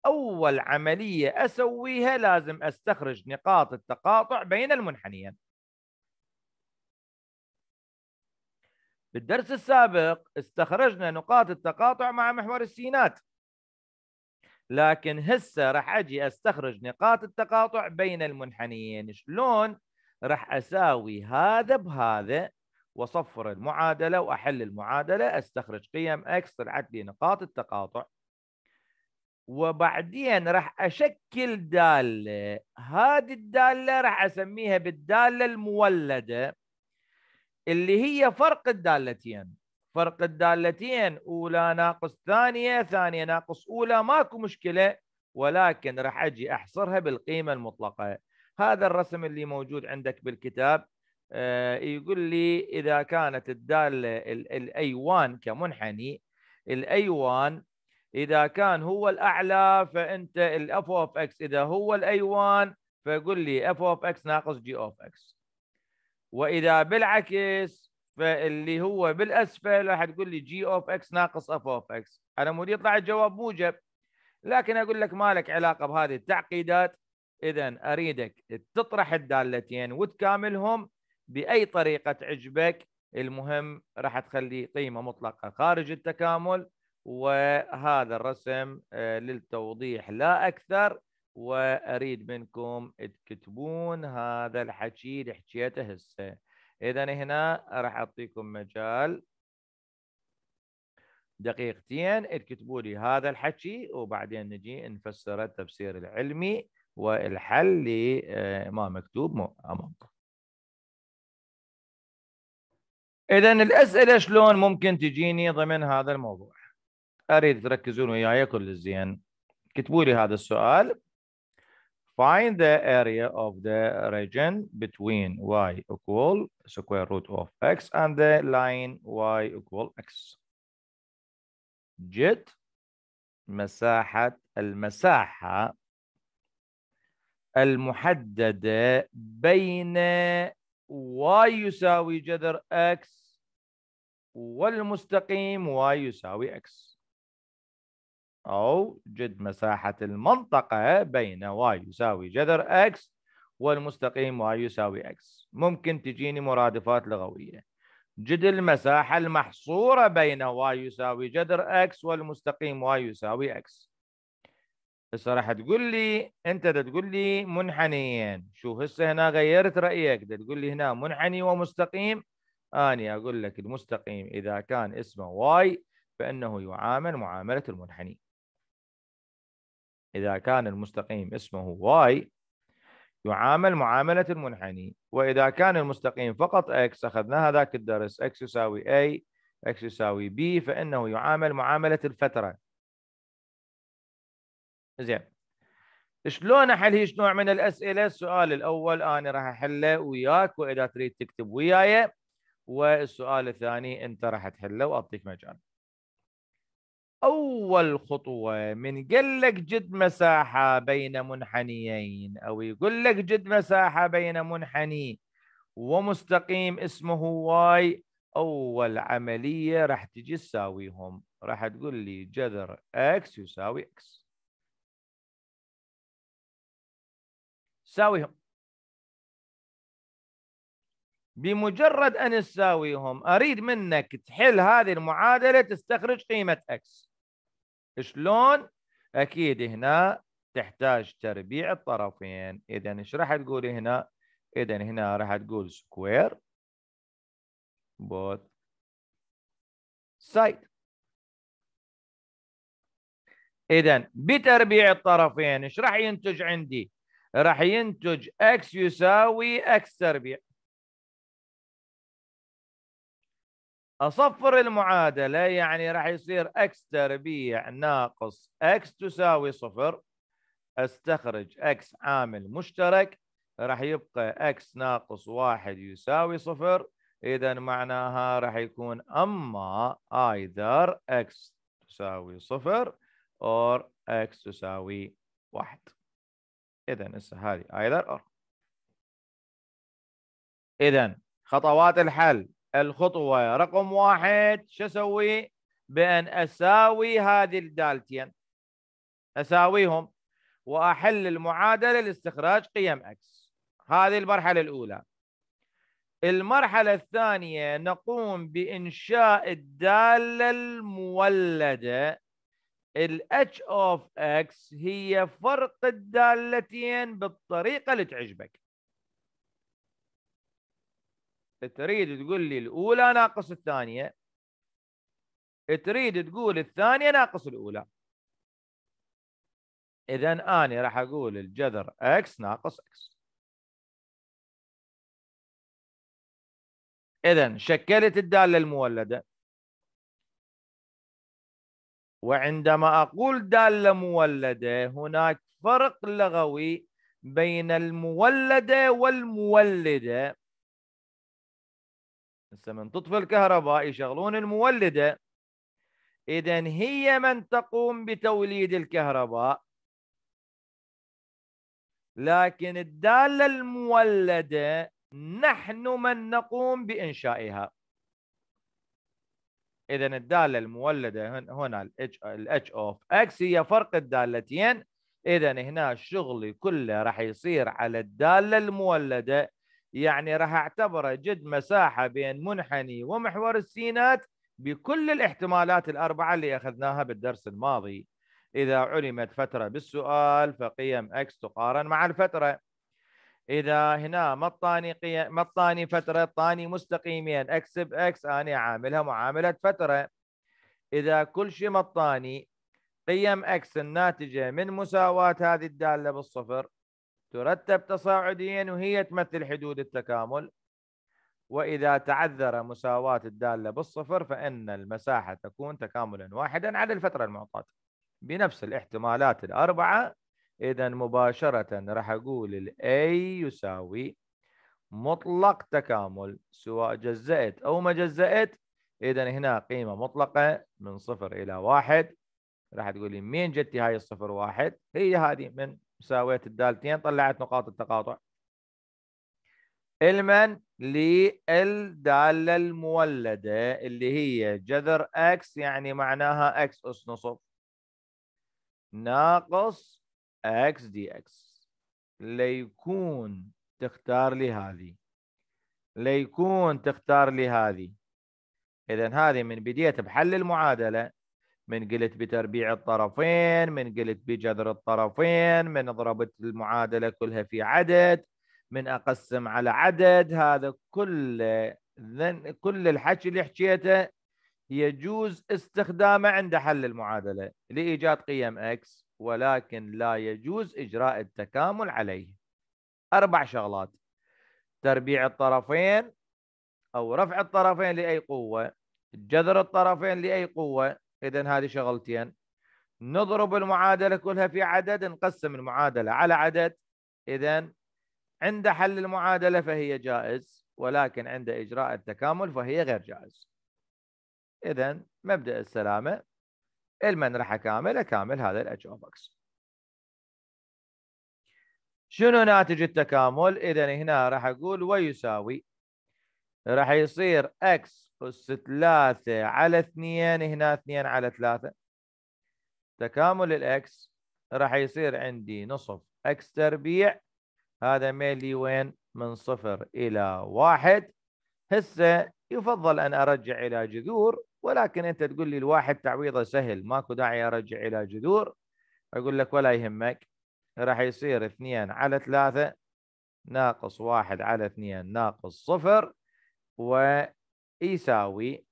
[SPEAKER 1] اول عمليه اسويها لازم استخرج نقاط التقاطع بين المنحنيين بالدرس السابق استخرجنا نقاط التقاطع مع محور السينات لكن هسه راح اجي استخرج نقاط التقاطع بين المنحنيين شلون راح اساوي هذا بهذا واصفر المعادله واحل المعادله استخرج قيم اكس طلعت لي نقاط التقاطع وبعدين راح اشكل داله هذه الداله راح اسميها بالداله المولده اللي هي فرق الدالتين فرق الدالتين اولى ناقص ثانيه ثانيه ناقص اولى ماكو مشكله ولكن راح اجي احصرها بالقيمه المطلقه هذا الرسم اللي موجود عندك بالكتاب آه، يقول لي اذا كانت الداله الايوان كمنحني الايوان اذا كان هو الاعلى فانت الاف اوف اكس اذا هو الايوان فقل لي اف اوف اكس ناقص جي اوف اكس واذا بالعكس فاللي هو بالاسفل راح تقول لي جي اوف اكس ناقص اف اوف اكس انا مو يطلع الجواب موجب لكن اقول لك ما لك علاقه بهذه التعقيدات اذا اريدك تطرح الدالتين وتكاملهم باي طريقه تعجبك المهم راح تخلي قيمه مطلقه خارج التكامل وهذا الرسم آه، للتوضيح لا اكثر واريد منكم تكتبون هذا الحكي اللي حكيته هسه اذا هنا راح اعطيكم مجال دقيقتين اكتبوا لي هذا الحكي وبعدين نجي نفسر التفسير العلمي والحل آه، ما مكتوب امامكم. اذا الاسئله شلون ممكن تجيني ضمن هذا الموضوع؟ اريد تركزون وياي كل الزين. اكتبوا لي هذا السؤال Find the area of the region between y equal square root of x and the line y equal x. جد مساحة المساحة المحددة بين y يساوي جذر x والمستقيم y يساوي x أو جد مساحة المنطقة بين y يساوي جذر x والمستقيم y يساوي x ممكن تجيني مرادفات لغوية جد المساحة المحصورة بين y يساوي جذر x والمستقيم y يساوي x هسه راح تقول لي انت دا تقول لي منحنيين شو هسه هنا غيرت رايك دا تقول لي هنا منحني ومستقيم اني اقول لك المستقيم اذا كان اسمه واي فانه يعامل معامله المنحني إذا كان المستقيم اسمه y يعامل معاملة المنحني وإذا كان المستقيم فقط x أخذنا هذاك الدرس x يساوي a x يساوي b فإنه يعامل معاملة الفترة زين شلون أحل هيش نوع من الأسئلة السؤال الأول أنا راح أحله وياك وإذا تريد تكتب وياي والسؤال الثاني أنت راح تحله وأعطيك مجال أول خطوة من قال لك جد مساحة بين منحنيين أو يقول لك جد مساحة بين منحني ومستقيم اسمه واي أول عملية راح تجي تساويهم راح تقول لي جذر x يساوي x ساويهم بمجرد أن تساويهم أريد منك تحل هذه المعادلة تستخرج قيمة x شلون؟ اكيد هنا تحتاج تربيع الطرفين اذا ايش راح تقول هنا؟ اذا هنا راح تقول سكوير بوت سايد اذا بتربيع الطرفين ايش راح ينتج عندي؟ راح ينتج اكس يساوي اكس تربيع اصفر المعادله يعني راح يصير اكس تربيع ناقص اكس تساوي صفر استخرج اكس عامل مشترك راح يبقى اكس ناقص واحد يساوي صفر اذا معناها راح يكون اما either اكس تساوي صفر or اكس تساوي واحد اذا هسه هذه either or اذا خطوات الحل الخطوة رقم واحد شو أسوي؟ بأن أساوي هذه الدالتين أساويهم وأحل المعادلة لاستخراج قيم X هذه المرحلة الأولى المرحلة الثانية نقوم بإنشاء الدالة المولدة ال h of x هي فرق الدالتين بالطريقة اللي تعجبك تريد تقول لي الاولى ناقص الثانيه تريد تقول الثانيه ناقص الاولى اذا انا راح اقول الجذر اكس ناقص اكس
[SPEAKER 4] اذا شكلت الداله
[SPEAKER 1] المولده وعندما اقول داله مولده هناك فرق لغوي بين المولده والمولده هسه من تطفي الكهرباء يشغلون المولده اذا هي من تقوم بتوليد الكهرباء لكن الداله المولده نحن من نقوم بانشائها اذا الداله المولده هنا الاتش اوف اكس هي فرق الدالتين اذا هنا شغلي كله راح يصير على الداله المولده يعني راح اعتبره جد مساحه بين منحني ومحور السينات بكل الاحتمالات الاربعه اللي اخذناها بالدرس الماضي اذا علمت فتره بالسؤال فقيم اكس تقارن مع الفتره اذا هنا ما الطاني قيم ما الطاني فتره طاني مستقيمين اكس باكس انا عاملها معامله فتره اذا كل شيء مطاني قيم اكس الناتجه من مساواه هذه الداله بالصفر ترتب تصاعديا وهي تمثل حدود التكامل وإذا تعذر مساواة الدالة بالصفر فإن المساحة تكون تكاملا واحدا على الفترة المعطاة بنفس الاحتمالات الأربعة إذا مباشرة راح أقول الاي يساوي مطلق تكامل سواء جزأت أو ما جزأت إذا هنا قيمة مطلقة من صفر إلى واحد راح تقول لي مين جت هاي الصفر واحد هي هذه من ساويت الدالتين طلعت نقاط التقاطع المن للداله المولده اللي هي جذر اكس يعني معناها اكس اس نصف ناقص اكس دي اكس ليكون تختار لي هذه ليكون تختار لي هذه اذا هذه من بديت بحل المعادله من قلت بتربيع الطرفين من قلت بجذر الطرفين من ضربت المعادلة كلها في عدد من أقسم على عدد هذا كل كل الحكي اللي حكيته يجوز استخدامه عند حل المعادلة لإيجاد قيم X ولكن لا يجوز إجراء التكامل عليه أربع شغلات تربيع الطرفين أو رفع الطرفين لأي قوة جذر الطرفين لأي قوة اذا هذه شغلتين نضرب المعادله كلها في عدد نقسم المعادله على عدد اذا عند حل المعادله فهي جائز ولكن عند اجراء التكامل فهي غير جائز اذا مبدا السلامه المنرحه كامله كامل هذا الاتش او اكس شنو ناتج التكامل اذا هنا راح اقول ويساوي راح يصير x أس ثلاثة على اثنين هنا اثنين على ثلاثة تكامل الإكس راح يصير عندي نصف إكس تربيع هذا ميلي وين من صفر إلى واحد هسه يفضل أن أرجع إلى جذور ولكن أنت تقول لي الواحد تعويضه سهل ماكو داعي أرجع إلى جذور أقول لك ولا يهمك راح يصير اثنين على ثلاثة ناقص واحد على اثنين ناقص صفر و يساوي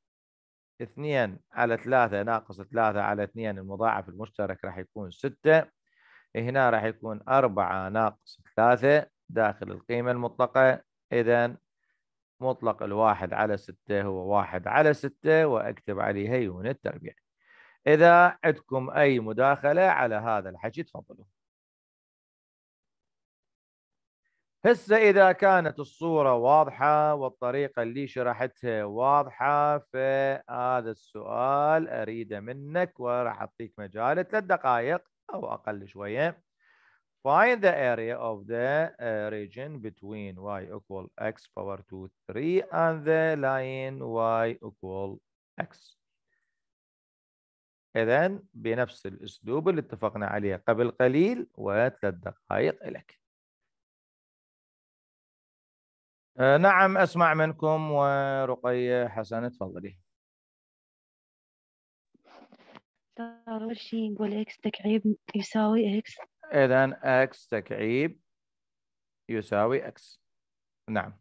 [SPEAKER 1] 2 على 3 ناقص 3 على 2 المضاعف المشترك راح يكون 6 هنا راح يكون 4 ناقص 3 داخل القيمة المطلقة إذا مطلق الواحد على 6 هو واحد على 6 وأكتب عليها يونت تربيع إذا عندكم أي مداخلة على هذا الحكي تفضلوا هسه اذا كانت الصوره واضحه والطريقه اللي شرحتها واضحه فهذا السؤال اريده منك وراح اعطيك مجال ثلاث دقائق او اقل شويه Find the area of the uh, region between y equal x power to 3 and the line y equal x. إذا بنفس الأسلوب اللي اتفقنا عليه قبل قليل وثلاث دقائق لك. آه، نعم أسمع منكم ورقية حسن تفضلي
[SPEAKER 2] اول شيء نقول إكس تكعيب يساوي إكس
[SPEAKER 1] إذا إكس تكعيب يساوي إكس نعم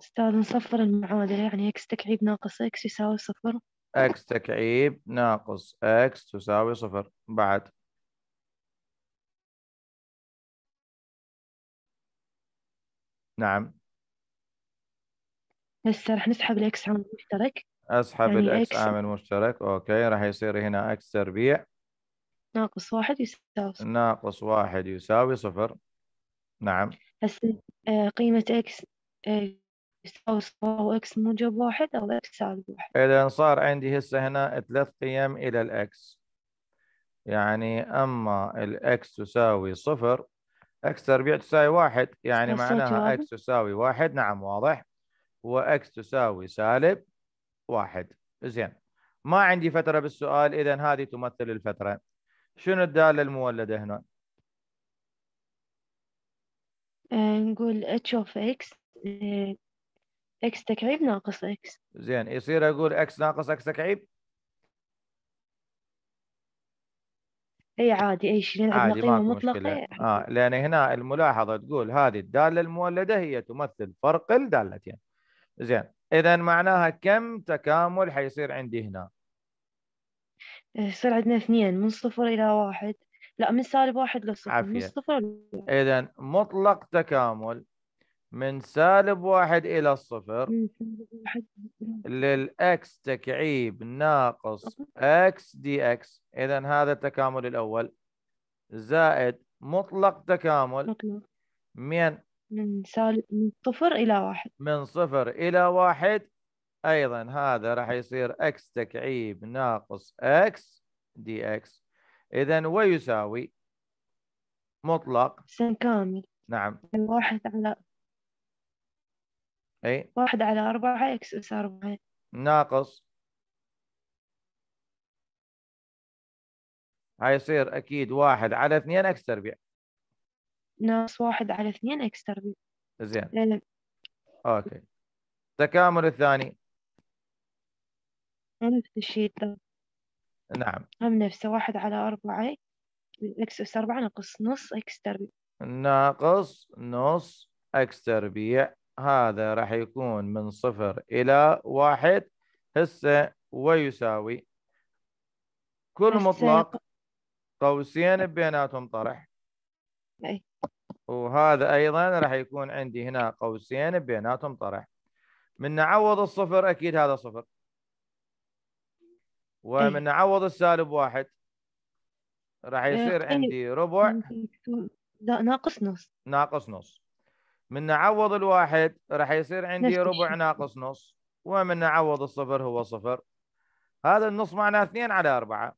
[SPEAKER 2] أستاذ نصفر المعادلة يعني إكس تكعيب ناقص إكس يساوي صفر
[SPEAKER 1] إكس تكعيب ناقص إكس تساوي صفر بعد نعم
[SPEAKER 2] هسه راح نسحب الاكس عامل مشترك
[SPEAKER 1] اسحب يعني الاكس عامل مشترك اوكي راح يصير هنا اكس تربيع
[SPEAKER 2] ناقص واحد يساوي صفر
[SPEAKER 1] ناقص واحد يساوي صفر نعم
[SPEAKER 2] هسه آه، قيمة اكس آه، يساوي صفر واكس موجب واحد او اكس سالب واحد
[SPEAKER 1] اذا صار عندي هسه هنا ثلاث قيم الى الاكس يعني اما الاكس تساوي صفر اكس تربيع تساوي واحد يعني معناها اكس تساوي واحد نعم واضح واكس تساوي سالب واحد زين ما عندي فتره بالسؤال اذا هذه تمثل الفتره شنو الداله المولده هنا؟
[SPEAKER 2] آه، نقول اتش اوف اكس اكس تكعيب ناقص اكس
[SPEAKER 1] زين يصير اقول اكس ناقص اكس تكعيب
[SPEAKER 2] اي عادي اي شيء لأن عادي قيمه مطلقه
[SPEAKER 1] اه لان هنا الملاحظه تقول هذه الداله المولده هي تمثل فرق الدالتين زين اذا معناها كم تكامل حيصير عندي هنا
[SPEAKER 2] صار عندنا اثنين من صفر الى واحد لا من سالب واحد لصفر من صفر
[SPEAKER 1] اذا مطلق تكامل من سالب واحد الى الصفر للاكس تكعيب ناقص اكس دي اكس اذا هذا التكامل الاول زائد مطلق تكامل مطلق. من
[SPEAKER 2] من سال من صفر إلى واحد
[SPEAKER 1] من صفر إلى واحد أيضا هذا راح يصير x تكعيب ناقص x dx إذا ويساوي مطلق سن كامل نعم
[SPEAKER 2] يعني واحد على أي واحد على أربعة x أس أربعة
[SPEAKER 1] ناقص هيصير أكيد واحد على اثنين x تربيع
[SPEAKER 2] ناقص واحد على اثنين اكس تربيع
[SPEAKER 1] زين اوكي التكامل الثاني
[SPEAKER 2] نفس الشيء نعم هم نفسه واحد على أربعة اكس أس أربعة ناقص نص اكس تربيع
[SPEAKER 1] ناقص نص اكس تربيع هذا راح يكون من صفر إلى واحد هسه ويساوي كل مطلق قوسين بيناتهم طرح أي. وهذا ايضا راح يكون عندي هنا قوسين بيناتهم طرح من نعوض الصفر اكيد هذا صفر ومن نعوض السالب واحد راح إيه، يصير يعني عندي ربع لا ناقص نص ناقص نص من نعوض الواحد راح يصير عندي ربع ناقص نص ومن نعوض الصفر هو صفر هذا النص معناه اثنين على أربعة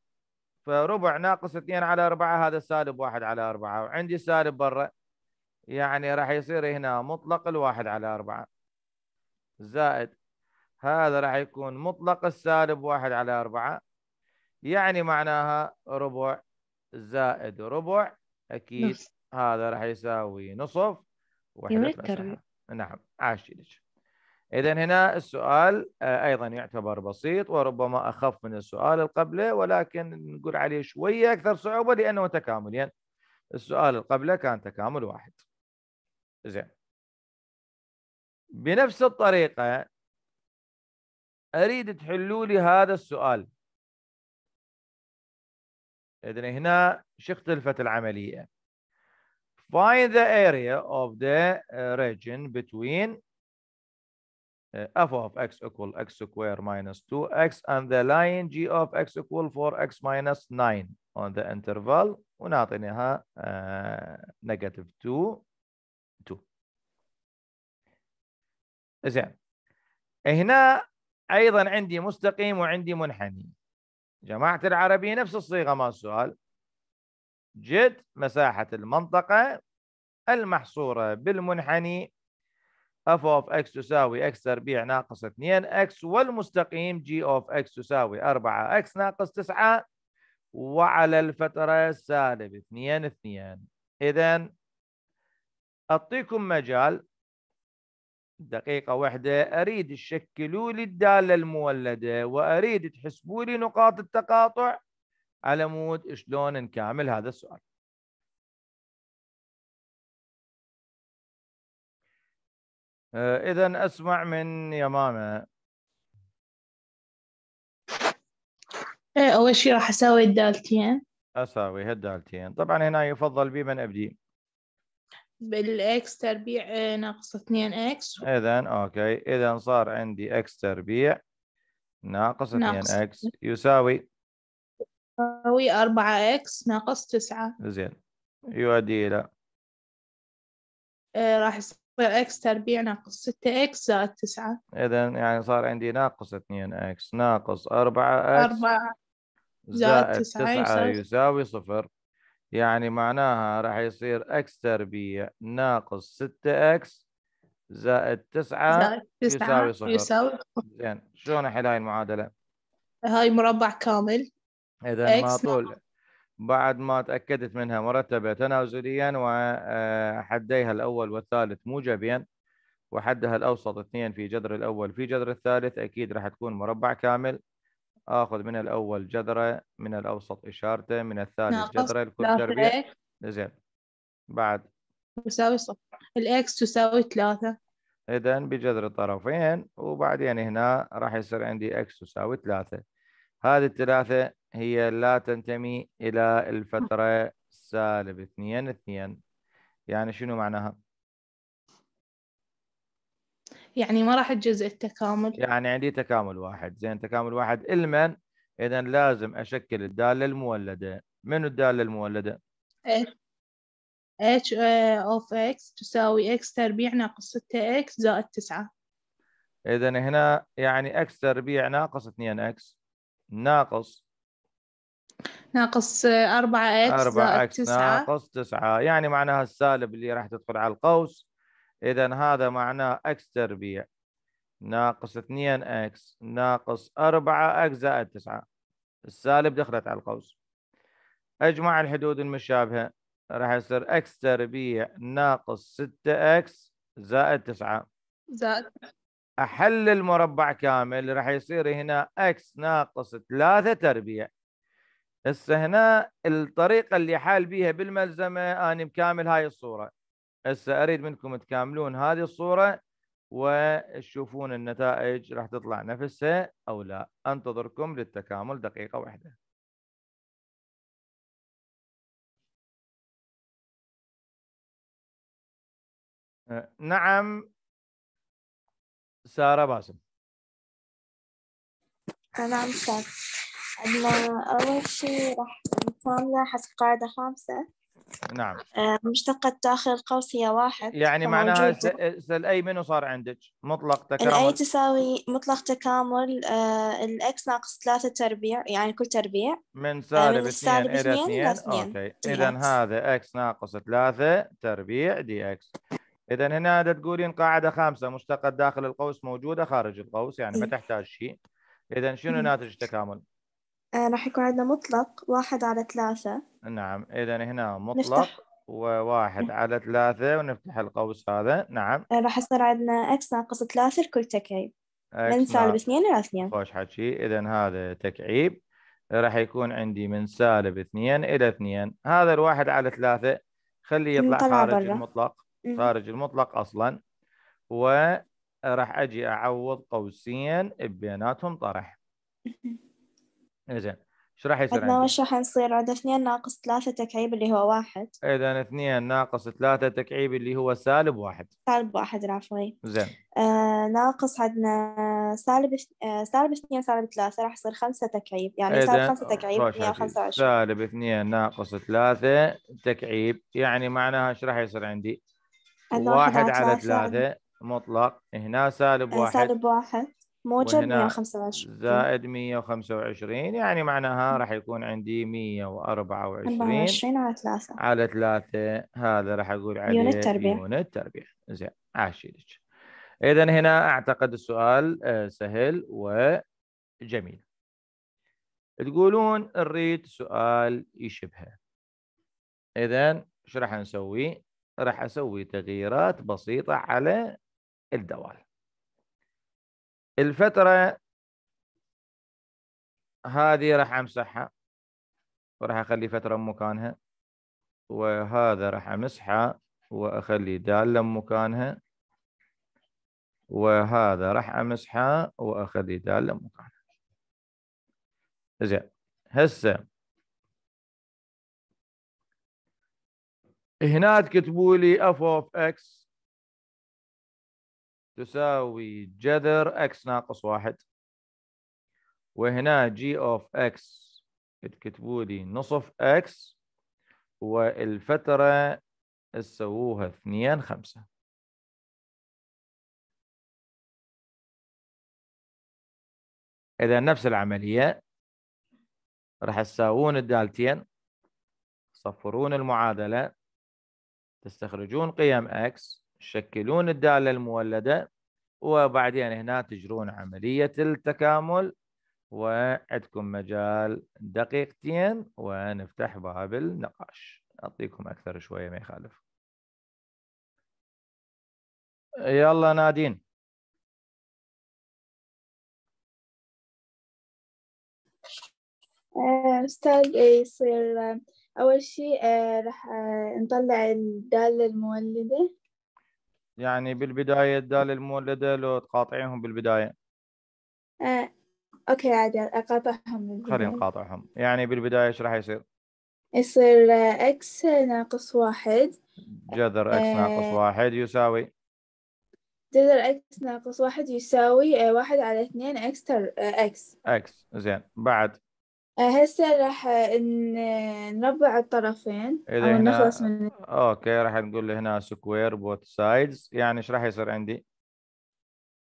[SPEAKER 1] فربع ناقص 2 على 4 هذا سالب 1 على 4 وعندي سالب برا يعني راح يصير هنا مطلق الواحد على 4 زائد هذا راح يكون مطلق السالب 1 على 4 يعني معناها ربع زائد ربع اكيد نصف. هذا راح يساوي نصف وحده نعم عاش لك اذا هنا السؤال آه، ايضا يعتبر بسيط وربما اخف من السؤال اللي قبله ولكن نقول عليه شويه اكثر صعوبه لانه تكامل يعني السؤال اللي قبله كان تكامل واحد زين بنفس الطريقه اريد تحلوا لي هذا السؤال اذن هنا شو اختلفت العمليه find the area of the آه، region between آه، f of x equal x square minus 2x and the line g of x equal 4x minus 9 on the interval ونعطيناها آه، negative 2 2 زين هنا ايضا عندي مستقيم وعندي منحني جماعه العربيه نفس الصيغه مال السؤال جد مساحه المنطقه المحصوره بالمنحني اف اوف اكس تساوي اكس تربيع ناقص 2 اكس والمستقيم جي اوف اكس تساوي 4 اكس ناقص 9 وعلى الفترة سالب 2 2 إذا أعطيكم مجال دقيقة واحدة أريد تشكلوا لي الدالة المولدة وأريد تحسبوا لي نقاط التقاطع على مود شلون نكامل هذا السؤال آه، اذا اسمع من يمامه
[SPEAKER 3] ايه اول شيء راح اسوي الدالتين
[SPEAKER 1] اساوي هالدالتين طبعا هنا يفضل بي من ابدي
[SPEAKER 3] بالاكس تربيع إيه، ناقص 2 اكس
[SPEAKER 1] اذا اوكي اذا صار عندي اكس تربيع ناقص 2 اكس يساوي
[SPEAKER 3] يساوي 4 اكس ناقص 9
[SPEAKER 1] زين يؤدي الى
[SPEAKER 3] إيه، راح يساوي اكس تربيع ناقص 6 اكس زائد 9
[SPEAKER 1] اذا يعني صار عندي ناقص 2 اكس ناقص 4 اكس 4
[SPEAKER 3] زائد 9
[SPEAKER 1] يساوي 0 يعني معناها راح يصير اكس تربيع ناقص 6 اكس زائد 9 يساوي 0 زين شلون احل هاي المعادله؟
[SPEAKER 3] هاي مربع كامل
[SPEAKER 1] اذا على طول بعد ما تأكدت منها مرتبة تنازليا وحديها الأول والثالث موجبين وحدها الأوسط اثنين في جذر الأول في جذر الثالث أكيد راح تكون مربع كامل آخذ من الأول جذرة من الأوسط إشارته من الثالث جذرة الكل تربيع زين بعد
[SPEAKER 3] تساوي صفر الإكس تساوي ثلاثة
[SPEAKER 1] إذا بجذر الطرفين وبعدين هنا راح يصير عندي إكس تساوي ثلاثة هذه الثلاثة هي لا تنتمي إلى الفترة سالب اثنين اثنين يعني شنو معناها؟
[SPEAKER 3] يعني ما راح تجزء التكامل
[SPEAKER 1] يعني عندي تكامل واحد زين تكامل واحد المن إذا لازم أشكل الدالة المولدة منو الدالة المولدة؟
[SPEAKER 3] h إيه. اوف إيه، إيه، x تساوي x تربيع ناقص 6x زائد 9
[SPEAKER 1] إذا هنا يعني x تربيع ناقص 2x ناقص
[SPEAKER 3] ناقص 4 اكس أربعة اكس ناقص
[SPEAKER 1] 9 يعني معناها السالب اللي راح تدخل على القوس اذا هذا معناه اكس تربيع ناقص 2 اكس ناقص 4 اكس زائد 9 السالب دخلت على القوس اجمع الحدود المشابهه راح يصير اكس تربيع ناقص 6 اكس زائد 9 زائد احل المربع كامل راح يصير هنا اكس ناقص 3 تربيع هسه هنا الطريقه اللي حال بيها بالملزمه انا مكامل هاي الصوره هسه اريد منكم تكاملون هذه الصوره وتشوفون النتائج راح تطلع نفسها او لا انتظركم للتكامل دقيقه واحده نعم ساره باسم
[SPEAKER 5] نعم سارة أما أول شيء راح نكمله حسب قاعدة خامسة نعم آه، مشتقة داخل القوس هي واحد يعني معناها
[SPEAKER 1] سل أي منه صار عندك مطلق تكامل الأي
[SPEAKER 5] تساوي مطلق تكامل آه، الإكس ناقص ثلاثة تربيع يعني كل تربيع
[SPEAKER 1] من آه، سالب اثنين إلى اثنين أوكي إذا هذا إكس ناقص ثلاثة تربيع دي إكس إذا هنا تقولين قاعدة خامسة مشتقة داخل القوس موجودة خارج القوس يعني ما إيه. تحتاج شيء إذا شنو إيه. ناتج التكامل؟
[SPEAKER 5] آه، راح يكون عندنا مطلق واحد على ثلاثة
[SPEAKER 1] نعم إذا هنا مطلق نفتح. وواحد على ثلاثة ونفتح القوس هذا نعم آه، راح
[SPEAKER 5] يصير عندنا إكس ناقص ثلاثة لكل تكعيب
[SPEAKER 1] من سالب اثنين إلى اثنين خوش حكي إذا هذا تكعيب راح يكون عندي من سالب اثنين إلى اثنين هذا الواحد على ثلاثة خليه يطلع خارج برا. المطلق خارج المطلق أصلا وراح أجي أعوض قوسين بيناتهم طرح إيه زين شو راح يصير عندنا وش
[SPEAKER 5] راح يصير عندنا 2 ناقص 3 تكعيب اللي هو 1
[SPEAKER 1] اذا 2 ناقص 3 تكعيب اللي هو سالب 1
[SPEAKER 5] سالب 1 العفوي زين آه ناقص عندنا سالب آه سالب 2 سالب 3 راح يصير 5 تكعيب يعني إيه سالب 5 تكعيب هي 25
[SPEAKER 1] سالب 2 ناقص 3 تكعيب يعني معناها ايش راح يصير عندي؟
[SPEAKER 5] 1 على 3
[SPEAKER 1] مطلق هنا سالب 1 إيه، سالب
[SPEAKER 5] 1 موجب 125
[SPEAKER 1] زائد 125 يعني معناها راح يكون عندي 124 24 على 3 على 3 هذا راح اقول عليه يونت تربيع يونت تربيع زين عاشيلك اذا هنا اعتقد السؤال آه، سهل وجميل تقولون نريد سؤال يشبهه اذا ايش راح نسوي؟ راح اسوي تغييرات بسيطه على الدوال الفترة هذه راح امسحها وراح اخلي فترة مكانها وهذا راح امسحها واخلي دالة مكانها وهذا راح امسحها واخلي دالة مكانها زين هسه
[SPEAKER 4] هنا تكتبوا لي اف اوف اكس
[SPEAKER 1] تساوي جذر اكس ناقص واحد وهنا جي اوف اكس تكتبوا لي نصف اكس والفترة تسووها اثنين خمسة إذا نفس العملية راح تساوون الدالتين تصفرون المعادلة تستخرجون قيم اكس تشكلون الداله المولده وبعدين هنا تجرون عمليه التكامل وعندكم مجال دقيقتين ونفتح باب النقاش اعطيكم اكثر شويه ما يخالف
[SPEAKER 4] يلا نادين
[SPEAKER 3] آه، أستاذ يصير آه، أول شيء آه، راح نطلع الدالة المولدة
[SPEAKER 1] يعني بالبداية الدالة المولدة لو تقاطعيهم بالبداية
[SPEAKER 3] آه. أوكي عادي أقاطعهم خلينا نقاطعهم
[SPEAKER 1] يعني بالبداية إيش راح يصير؟
[SPEAKER 3] يصير إكس ناقص واحد
[SPEAKER 1] جذر إكس آه. ناقص واحد يساوي
[SPEAKER 3] جذر إكس ناقص واحد يساوي واحد على اثنين إكس تر إكس
[SPEAKER 1] آه، إكس زين بعد
[SPEAKER 3] هسه راح نربع الطرفين إذا أو هنا نخلص من
[SPEAKER 1] أوكي راح نقول هنا سكوير بوت سايدز يعني إيش راح يصير عندي؟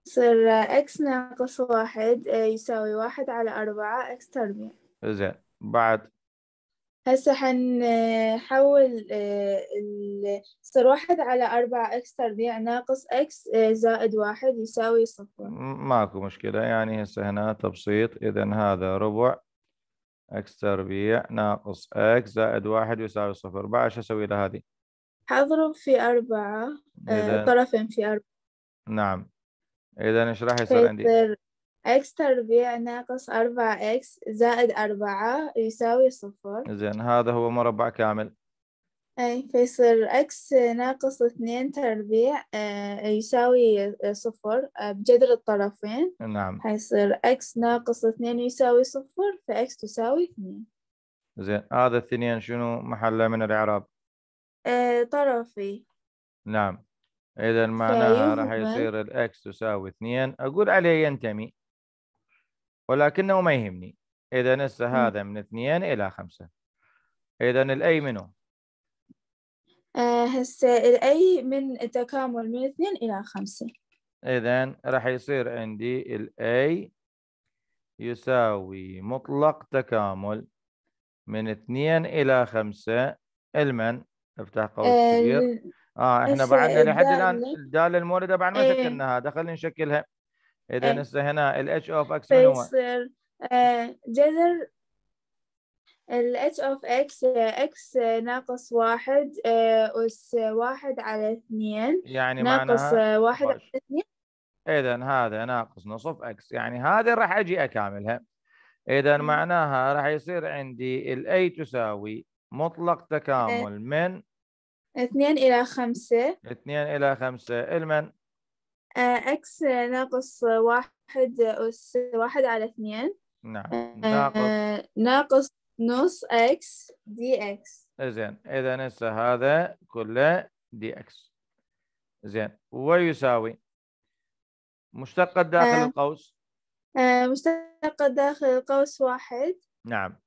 [SPEAKER 3] يصير إكس ناقص واحد آه، يساوي واحد على أربعة إكس تربيع
[SPEAKER 1] زين بعد
[SPEAKER 3] هسه حنحول آه، ال- يصير واحد على أربعة إكس تربيع ناقص إكس آه، زائد واحد يساوي صفر
[SPEAKER 1] ماكو مشكلة يعني هسه هنا تبسيط إذا هذا ربع اكس تربيع ناقص اكس زائد واحد يساوي صفر بعد ايش اسوي لها هذه؟
[SPEAKER 3] هضرب في أربعة آه، طرفين في أربعة
[SPEAKER 1] نعم إذا إيش راح يصير عندي؟
[SPEAKER 3] x تربيع ناقص أربعة x زائد أربعة يساوي صفر
[SPEAKER 1] زين هذا هو مربع كامل
[SPEAKER 3] أي فيصير x ناقص اثنين تربيع آه، يساوي صفر آه، بجذر الطرفين نعم حيصير x ناقص اثنين يساوي صفر x تساوي اثنين
[SPEAKER 1] زين هذا آه الاثنين شنو محله من الإعراب؟
[SPEAKER 3] آه طرفي
[SPEAKER 1] نعم إذا معناها راح يصير x تساوي اثنين أقول عليه ينتمي ولكنه ما يهمني إذا هسه هذا من اثنين إلى خمسة إذا الأي منه؟
[SPEAKER 3] آه، هسه الأي من التكامل من اثنين إلى خمسة
[SPEAKER 1] إذا راح يصير عندي الأي يساوي مطلق تكامل من اثنين إلى خمسة المن افتح قوس آه، كبير اه احنا بعدنا لحد الان الداله المورده بعد ما إيه. شكلناها دخلنا نشكلها اذا إيه. هسه هنا هنا الاتش اوف اكس من هو؟
[SPEAKER 3] آه، جذر ال h of x x ناقص واحد آه، أس واحد على اثنين يعني ناقص واحد على اثنين
[SPEAKER 1] إذا هذا ناقص نصف x يعني هذه راح أجي أكاملها إذا معناها راح يصير عندي ال a تساوي مطلق تكامل من
[SPEAKER 3] اثنين إلى خمسة
[SPEAKER 1] اثنين إلى خمسة المن
[SPEAKER 3] اكس آه، ناقص واحد أس واحد على اثنين نعم آه، ناقص نص x dx
[SPEAKER 1] زين اذا هسه هذا كله dx زين ويساوي مشتقة داخل آه. القوس
[SPEAKER 3] آه مشتقة داخل القوس واحد
[SPEAKER 1] نعم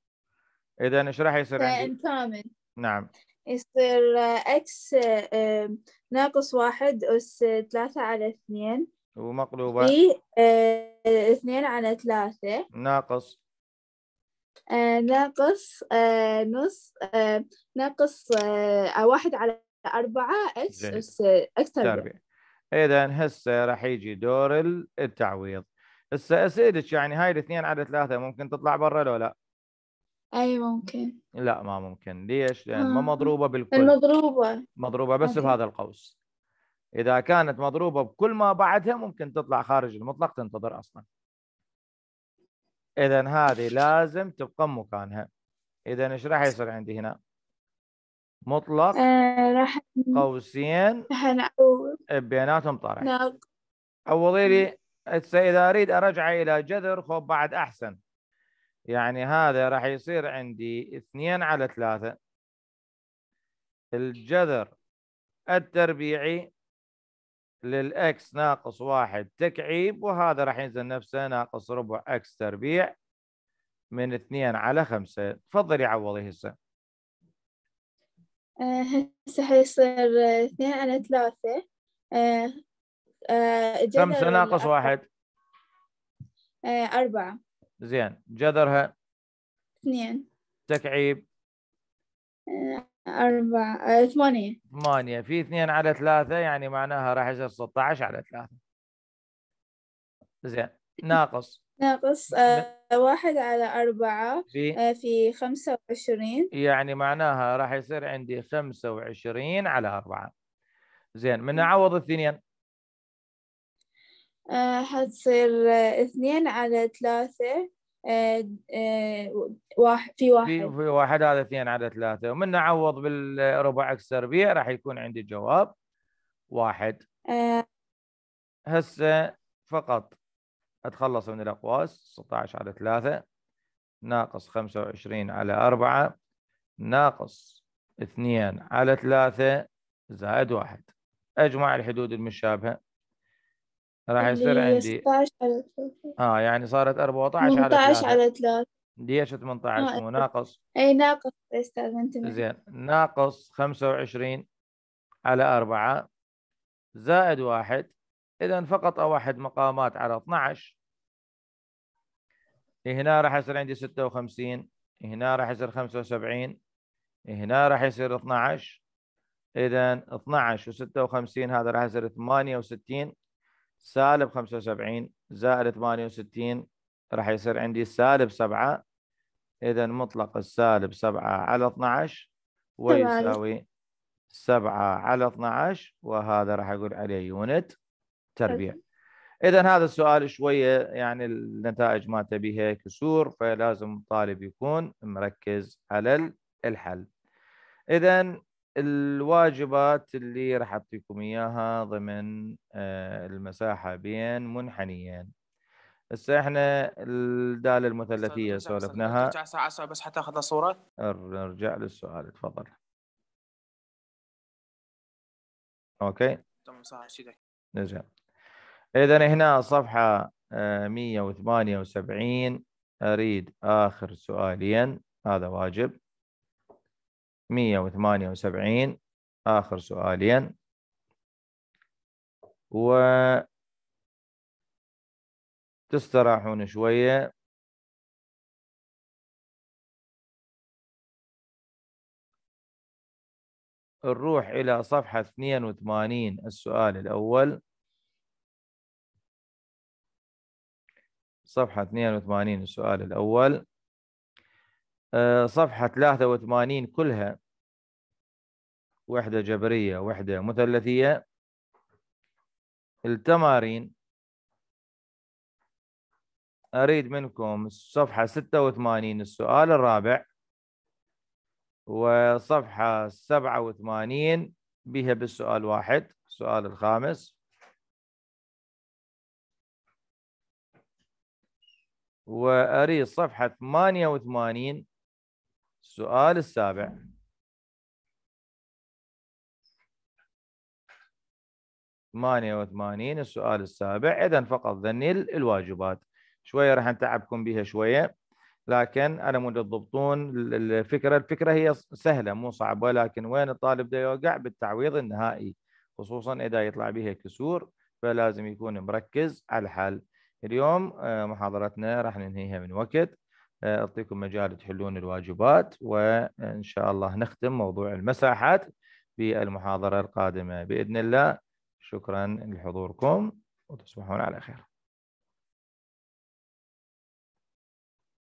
[SPEAKER 1] اذا ايش راح يصير عندي؟ كامل نعم
[SPEAKER 3] يصير اكس آه، آه، ناقص واحد أس ثلاثة على اثنين
[SPEAKER 1] ومقلوبة في
[SPEAKER 3] آه، اثنين على ثلاثة
[SPEAKER 1] ناقص
[SPEAKER 3] آه، ناقص آه، نص آه، ناقص واحد على أربعة إكس إكس تربيع
[SPEAKER 1] إذا هسه راح يجي دور التعويض هسه أسئلتك يعني هاي الاثنين على ثلاثة ممكن تطلع برا لو لا؟
[SPEAKER 3] اي ممكن
[SPEAKER 1] لا ما ممكن ليش؟ لان آه. ما مضروبه بالكل
[SPEAKER 3] المضروبه
[SPEAKER 1] مضروبه بس أوكي. بهذا القوس اذا كانت مضروبه بكل ما بعدها ممكن تطلع خارج المطلق تنتظر اصلا اذا هذه لازم تبقى مكانها اذا ايش راح يصير عندي هنا مطلق
[SPEAKER 3] آه راح
[SPEAKER 1] قوسين بيناتهم طرح عوضي لي اذا اريد ارجع الى جذر خب بعد احسن يعني هذا راح يصير عندي اثنين على ثلاثة الجذر التربيعي للإكس ناقص واحد تكعيب وهذا راح ينزل نفسه ناقص ربع إكس تربيع من اثنين على خمسة تفضلي عوضي هسه
[SPEAKER 3] آه، هسه حيصير اثنين على ثلاثة آه، آه، خمسة ناقص واحد أربعة
[SPEAKER 1] زين جذرها اثنين تكعيب
[SPEAKER 3] أربعة آه، ثمانية
[SPEAKER 1] ثمانية في اثنين على ثلاثة يعني معناها راح يصير 16 على ثلاثة زين ناقص
[SPEAKER 3] ناقص آه واحد على أربعة في, آه في خمسة وعشرين
[SPEAKER 1] يعني معناها راح يصير عندي خمسة وعشرين على أربعة زين من أعوض الثنين
[SPEAKER 3] آه حتصير آه، اثنين على ثلاثة آه، آه، واحد في واحد في,
[SPEAKER 1] واحد هذا اثنين على ثلاثة ومن نعوض بالربع اكس تربيع راح يكون عندي جواب واحد أه هسه فقط اتخلص من الاقواس 16 على 3 ناقص 25 على 4 ناقص 2 على 3 زائد 1 اجمع الحدود المشابهه راح يصير عندي
[SPEAKER 3] 16 على 3
[SPEAKER 1] اه يعني صارت 14 على 18 على 3 ليش 18 مو ناقص
[SPEAKER 3] اي ناقص يا استاذ انت زين
[SPEAKER 1] ناقص 25 على 4 زائد 1 اذا فقط اوحد مقامات على 12 هنا راح يصير عندي 56 هنا راح يصير 75 هنا راح يصير 12 اذا 12 و56 هذا راح يصير 68 سالب 75 زائد 68 راح يصير عندي سالب 7 إذا مطلق السالب 7 على 12 ويساوي 7 على 12 وهذا راح أقول عليه يونت تربيع إذا هذا السؤال شوية يعني النتائج ما تبيها كسور فلازم الطالب يكون مركز على الحل إذا الواجبات اللي راح اعطيكم اياها ضمن آه، المساحه بين منحنيين هسه احنا الداله المثلثيه سولفناها نرجع
[SPEAKER 5] ساعه بس حتى اخذ صوره
[SPEAKER 1] نرجع للسؤال تفضل اوكي تمام صح اذا هنا صفحه 178 آه، اريد اخر سؤالين هذا واجب 178 آخر سؤالين و تستراحون شوية
[SPEAKER 4] نروح إلى صفحة 82 السؤال الأول
[SPEAKER 1] صفحة 82 السؤال الأول آه، صفحة 83 كلها وحدة جبرية وحدة مثلثية التمارين أريد منكم صفحة 86 السؤال الرابع وصفحة 87 بها بالسؤال واحد السؤال الخامس وأريد صفحة 88 السؤال السابع ثمانية وثمانين السؤال السابع إذا فقط ذني الواجبات شوية راح نتعبكم بها شوية لكن على مود تضبطون الفكرة الفكرة هي سهلة مو صعبة لكن وين الطالب ده يوقع بالتعويض النهائي خصوصا إذا يطلع بها كسور فلازم يكون مركز على الحل اليوم آه، محاضرتنا راح ننهيها من وقت اعطيكم مجال تحلون الواجبات وان شاء الله نختم موضوع المساحات بالمحاضره القادمه باذن الله شكرا لحضوركم وتصبحون على خير